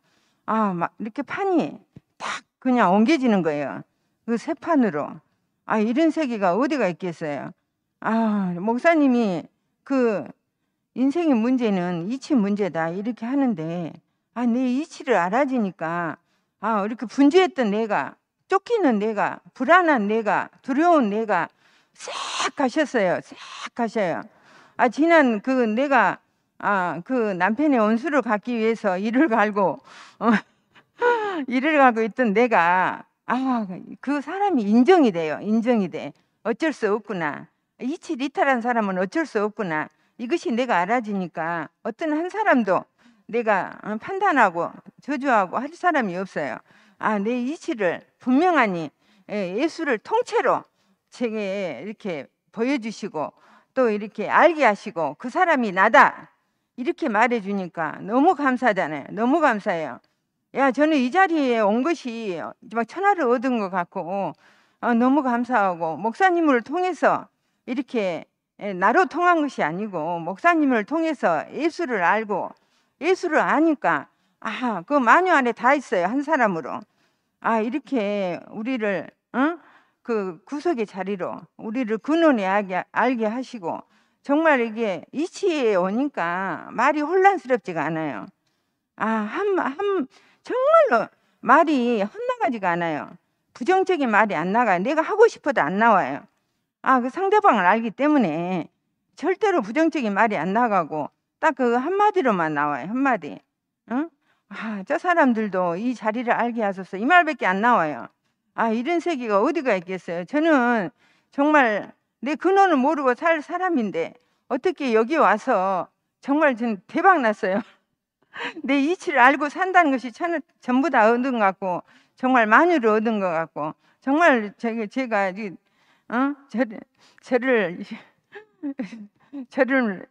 N: 아, 막 이렇게 판이 딱 그냥 옮겨지는 거예요. 그 새 판으로. 아, 이런 세계가 어디가 있겠어요. 아, 목사님이 그 인생의 문제는 이치 문제다. 이렇게 하는데, 아, 내 이치를 알아지니까, 아, 이렇게 분주했던 내가, 쫓기는 내가, 불안한 내가, 두려운 내가, 싹 가셨어요. 싹 가셔요. 아, 지난 그 내가, 아, 그 남편의 원수를 갚기 위해서 일을 갈고, 어, 일을 갈고 있던 내가, 아, 그 사람이 인정이 돼요. 인정이 돼. 어쩔 수 없구나. 이치 리탈한 사람은 어쩔 수 없구나. 이것이 내가 알아지니까 어떤 한 사람도 내가 어, 판단하고 저주하고 할 사람이 없어요. 아, 내 이치를 분명하니 예, 예수를 통째로 제게 이렇게 보여주시고 또 이렇게 알게 하시고 그 사람이 나다 이렇게 말해주니까 너무 감사잖아요. 너무 감사해요. 야, 저는 이 자리에 온 것이 막 천하를 얻은 것 같고 어, 너무 감사하고 목사님을 통해서 이렇게 예, 나로 통한 것이 아니고 목사님을 통해서 예수를 알고 예수를 아니까 아, 그 마녀 안에 다 있어요. 한 사람으로. 아, 이렇게 우리를 응? 그 구석의 자리로 우리를 근원에 알게, 알게 하시고 정말 이게 이치에 오니까 말이 혼란스럽지가 않아요. 아, 한, 한, 정말로 말이 헛나가지가 않아요. 부정적인 말이 안 나가요. 내가 하고 싶어도 안 나와요. 아, 그 상대방을 알기 때문에 절대로 부정적인 말이 안 나가고 딱그 한마디로만 나와요. 한마디. 응? 아, 저 사람들도 이 자리를 알게 하소서. 이 말밖에 안 나와요. 아, 이런 세계가 어디가 있겠어요. 저는 정말 내 근원을 모르고 살 사람인데 어떻게 여기 와서 정말 전 대박 났어요. 내 이치를 알고 산다는 것이 저는 전부 다 얻은 것 같고 정말 만유를 얻은 것 같고 정말 제가, 제가 어? 저를, 저를 저를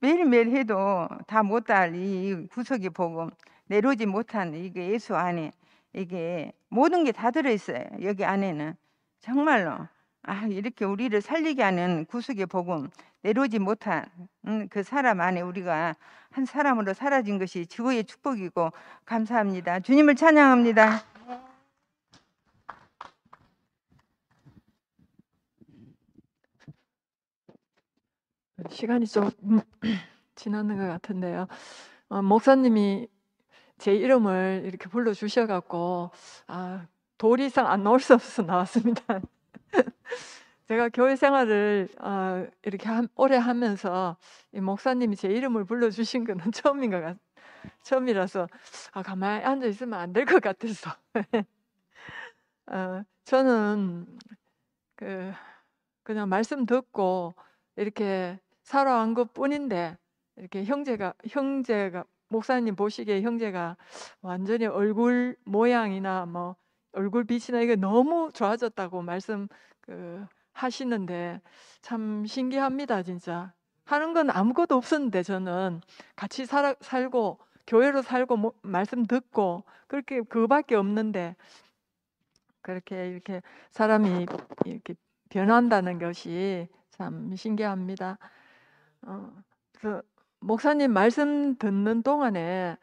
N: 매일매일 해도 다 못할 이 구석이 복음 내려오지 못한 이게 예수 안에 이게 모든 게 다 들어있어요 여기 안에는 정말로 아 이렇게 우리를 살리게 하는 구석의 복음 내려오지 못한 음, 그 사람 안에 우리가 한 사람으로 사라진 것이 지구의 축복이고 감사합니다 주님을 찬양합니다.
O: 시간이 좀지났는것 음, 같은데요. 어, 목사님이 제 이름을 이렇게 불러 주셔갖고 아, 돌이 이상 안 나올 수 없어서 나왔습니다. 제가 교회 생활을 어, 이렇게 한, 오래 하면서 목사님이 제 이름을 불러 주신 것은 처음인 것 같, 처음이라서 아, 가만히 앉아 있으면 안 될 것 같아서. 어, 저는 그 그냥 말씀 듣고 이렇게 살아온 것 뿐인데 이렇게 형제가 형제가 목사님 보시기에 형제가 완전히 얼굴 모양이나 뭐 얼굴 빛이나 이게 너무 좋아졌다고 말씀 그 하시는데 참 신기합니다 진짜 하는 건 아무것도 없었는데 저는 같이 살아, 살고 교회로 살고 뭐, 말씀 듣고 그렇게 그밖에 없는데 그렇게 이렇게 사람이 이렇게 변한다는 것이 참 신기합니다. 어, 그 목사님 말씀 듣는 동안에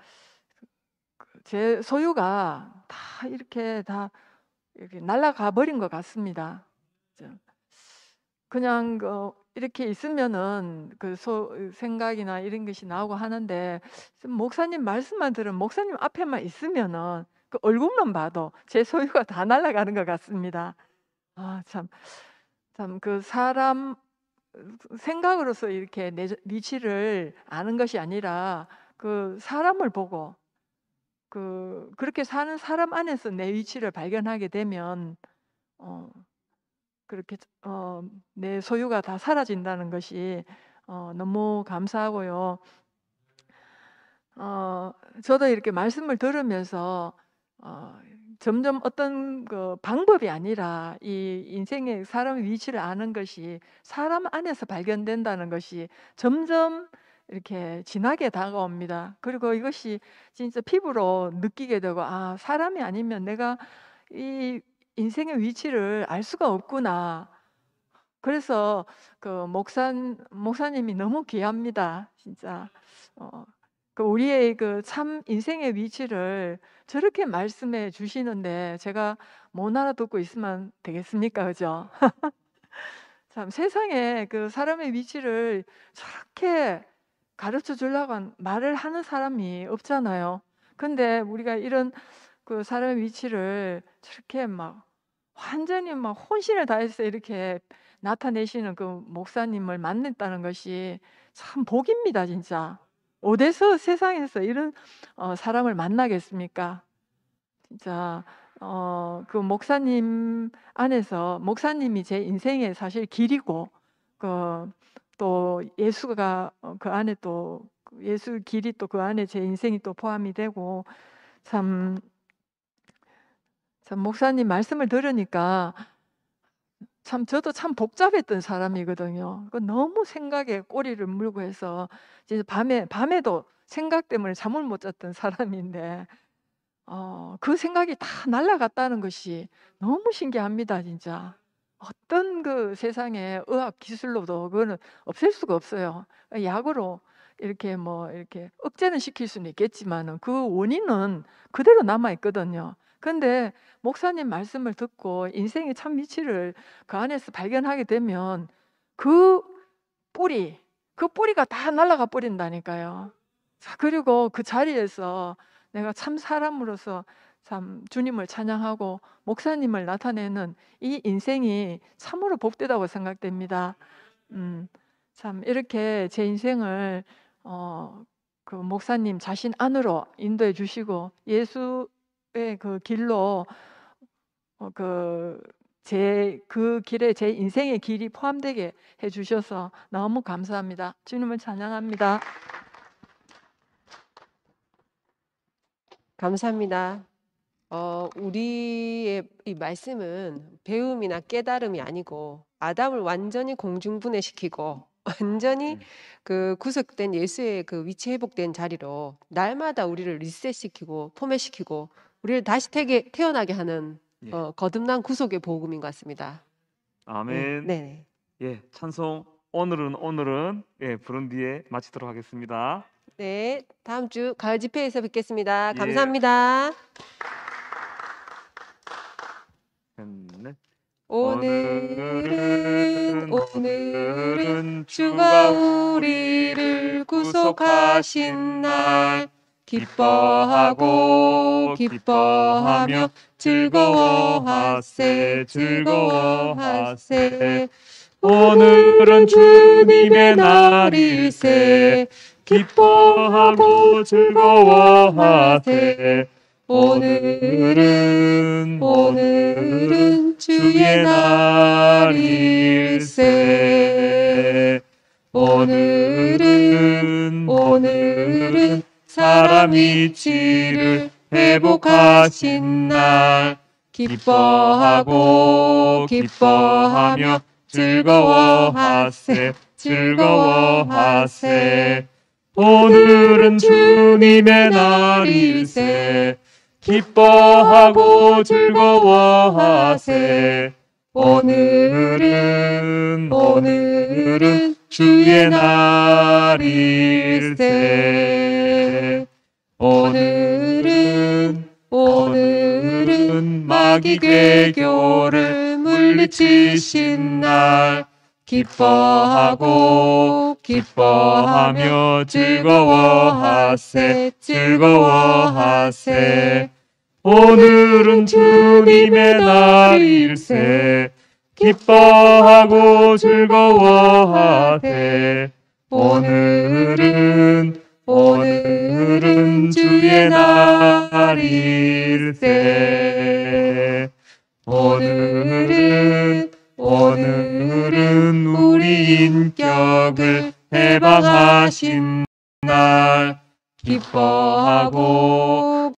O: 그 제 소유가 다 이렇게 다 이렇게 날아가 버린 것 같습니다. 그냥 어, 이렇게 있으면은 그 소, 생각이나 이런 것이 나오고 하는데 목사님 말씀만 들으 목사님 앞에만 있으면은 그 얼굴만 봐도 제 소유가 다 날아가는 것 같습니다. 아 참 참 그 사람 생각으로서 이렇게 내위치를 아는 것이 아니라 그 사람을 보고 그 그렇게 사는 사람 안에서 내 위치를 발견하게 되면 어 그렇게 어내 소유가 다 사라진다는 것이 어 너무 감사하고요. 어 저도 이렇게 말씀을 들으면서 어 점점 어떤 그 방법이 아니라 이 인생의 사람의 위치를 아는 것이 사람 안에서 발견된다는 것이 점점 이렇게 진하게 다가옵니다. 그리고 이것이 진짜 피부로 느끼게 되고 아 사람이 아니면 내가 이 인생의 위치를 알 수가 없구나. 그래서 그 목사 목사님이 너무 귀합니다. 진짜 어, 그 우리의 그 참 인생의 위치를 저렇게 말씀해 주시는데 제가 못 알아듣고 있으면 되겠습니까? 그죠? 참 세상에 그 사람의 위치를 저렇게 가르쳐 주려고 말을 하는 사람이 없잖아요. 근데 우리가 이런 그 사람의 위치를 저렇게 막 완전히 막 혼신을 다해서 이렇게 나타내시는 그 목사님을 만났다는 것이 참 복입니다, 진짜. 어디서 세상에서 이런 어, 사람을 만나겠습니까? 진짜 어, 그 목사님 안에서 목사님이 제 인생의 사실 길이고 그, 또 예수가 어, 그 안에 또 그 예수 길이 또 그 안에 제 인생이 또 포함이 되고 참, 참 목사님 말씀을 들으니까 참 저도 참 복잡했던 사람이거든요. 그 너무 생각에 꼬리를 물고 해서 이제 밤에 밤에도 생각 때문에 잠을 못 잤던 사람인데 어, 그 생각이 다 날라갔다는 것이 너무 신기합니다, 진짜. 어떤 그 세상의 의학 기술로도 그거는 없앨 수가 없어요. 약으로 이렇게 뭐 이렇게 억제는 시킬 수는 있겠지만은 그 원인은 그대로 남아 있거든요. 근데 목사님 말씀을 듣고 인생의 참위치를그 안에서 발견하게 되면 그 뿌리, 그 뿌리가 다 날아가 버린다니까요. 자, 그리고 그 자리에서 내가 참 사람으로서 참 주님을 찬양하고 목사님을 나타내는 이 인생이 참으로 복되다고 생각됩니다. 음, 참 이렇게 제 인생을 어, 그 목사님 자신 안으로 인도해 주시고 예수 예, 그 길로 그제그 어, 그 길에 제 인생의 길이 포함되게 해 주셔서 너무 감사합니다. 주님을 찬양합니다.
D: 감사합니다. 어, 우리의 이 말씀은 배움이나 깨달음이 아니고 아담을 완전히 공중분해시키고 완전히 네. 그 구속된 예수의 그 위치 회복된 자리로 날마다 우리를 리셋시키고 포맷시키고 우리를 다시 태게, 태어나게 하는 예. 어, 거듭난 구속의 복음인 것 같습니다.
G: 아멘. 네. 예, 찬송 오늘은 오늘은 예, 부른 뒤에 마치도록 하겠습니다.
D: 네, 다음 주 가을 집회에서 뵙겠습니다. 예. 감사합니다.
P: 예. 오늘은 오늘은 주가 우리를 구속하신 날 기뻐하고 기뻐하며 즐거워하세 즐거워하세 오늘은 주님의 날일세 기뻐하고 즐거워하세 오늘은 오늘은 주의 날일세 오늘은 오늘 사람 이치를 회복하신 날 기뻐하고 기뻐하며 즐거워하세 즐거워하세 오늘은 주님의 날일세 기뻐하고 즐거워하세 오늘은 오늘은 주의 날일세 마기 괴교를 물리치신 날 기뻐하고 기뻐하며 즐거워하세 즐거워하세 오늘은 주님의 날일세 기뻐하고 즐거워하세 오늘은 오늘은 주의 날일세 오늘은 오늘은 우리 인격을 해방하신 날 기뻐하고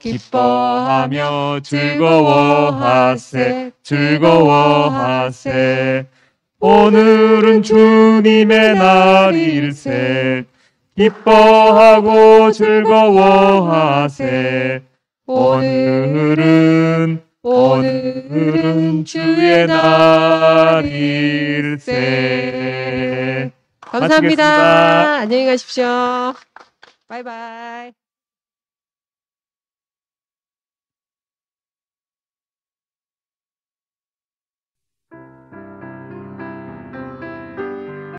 P: 기뻐하며 즐거워하세 즐거워하세 오늘은 주님의 날일세 기뻐하고 즐거워하세 오늘은
D: 오늘은 주의
P: 날일세
D: 감사합니다. 마치겠습니다. 안녕히 가십시오. 바이바이.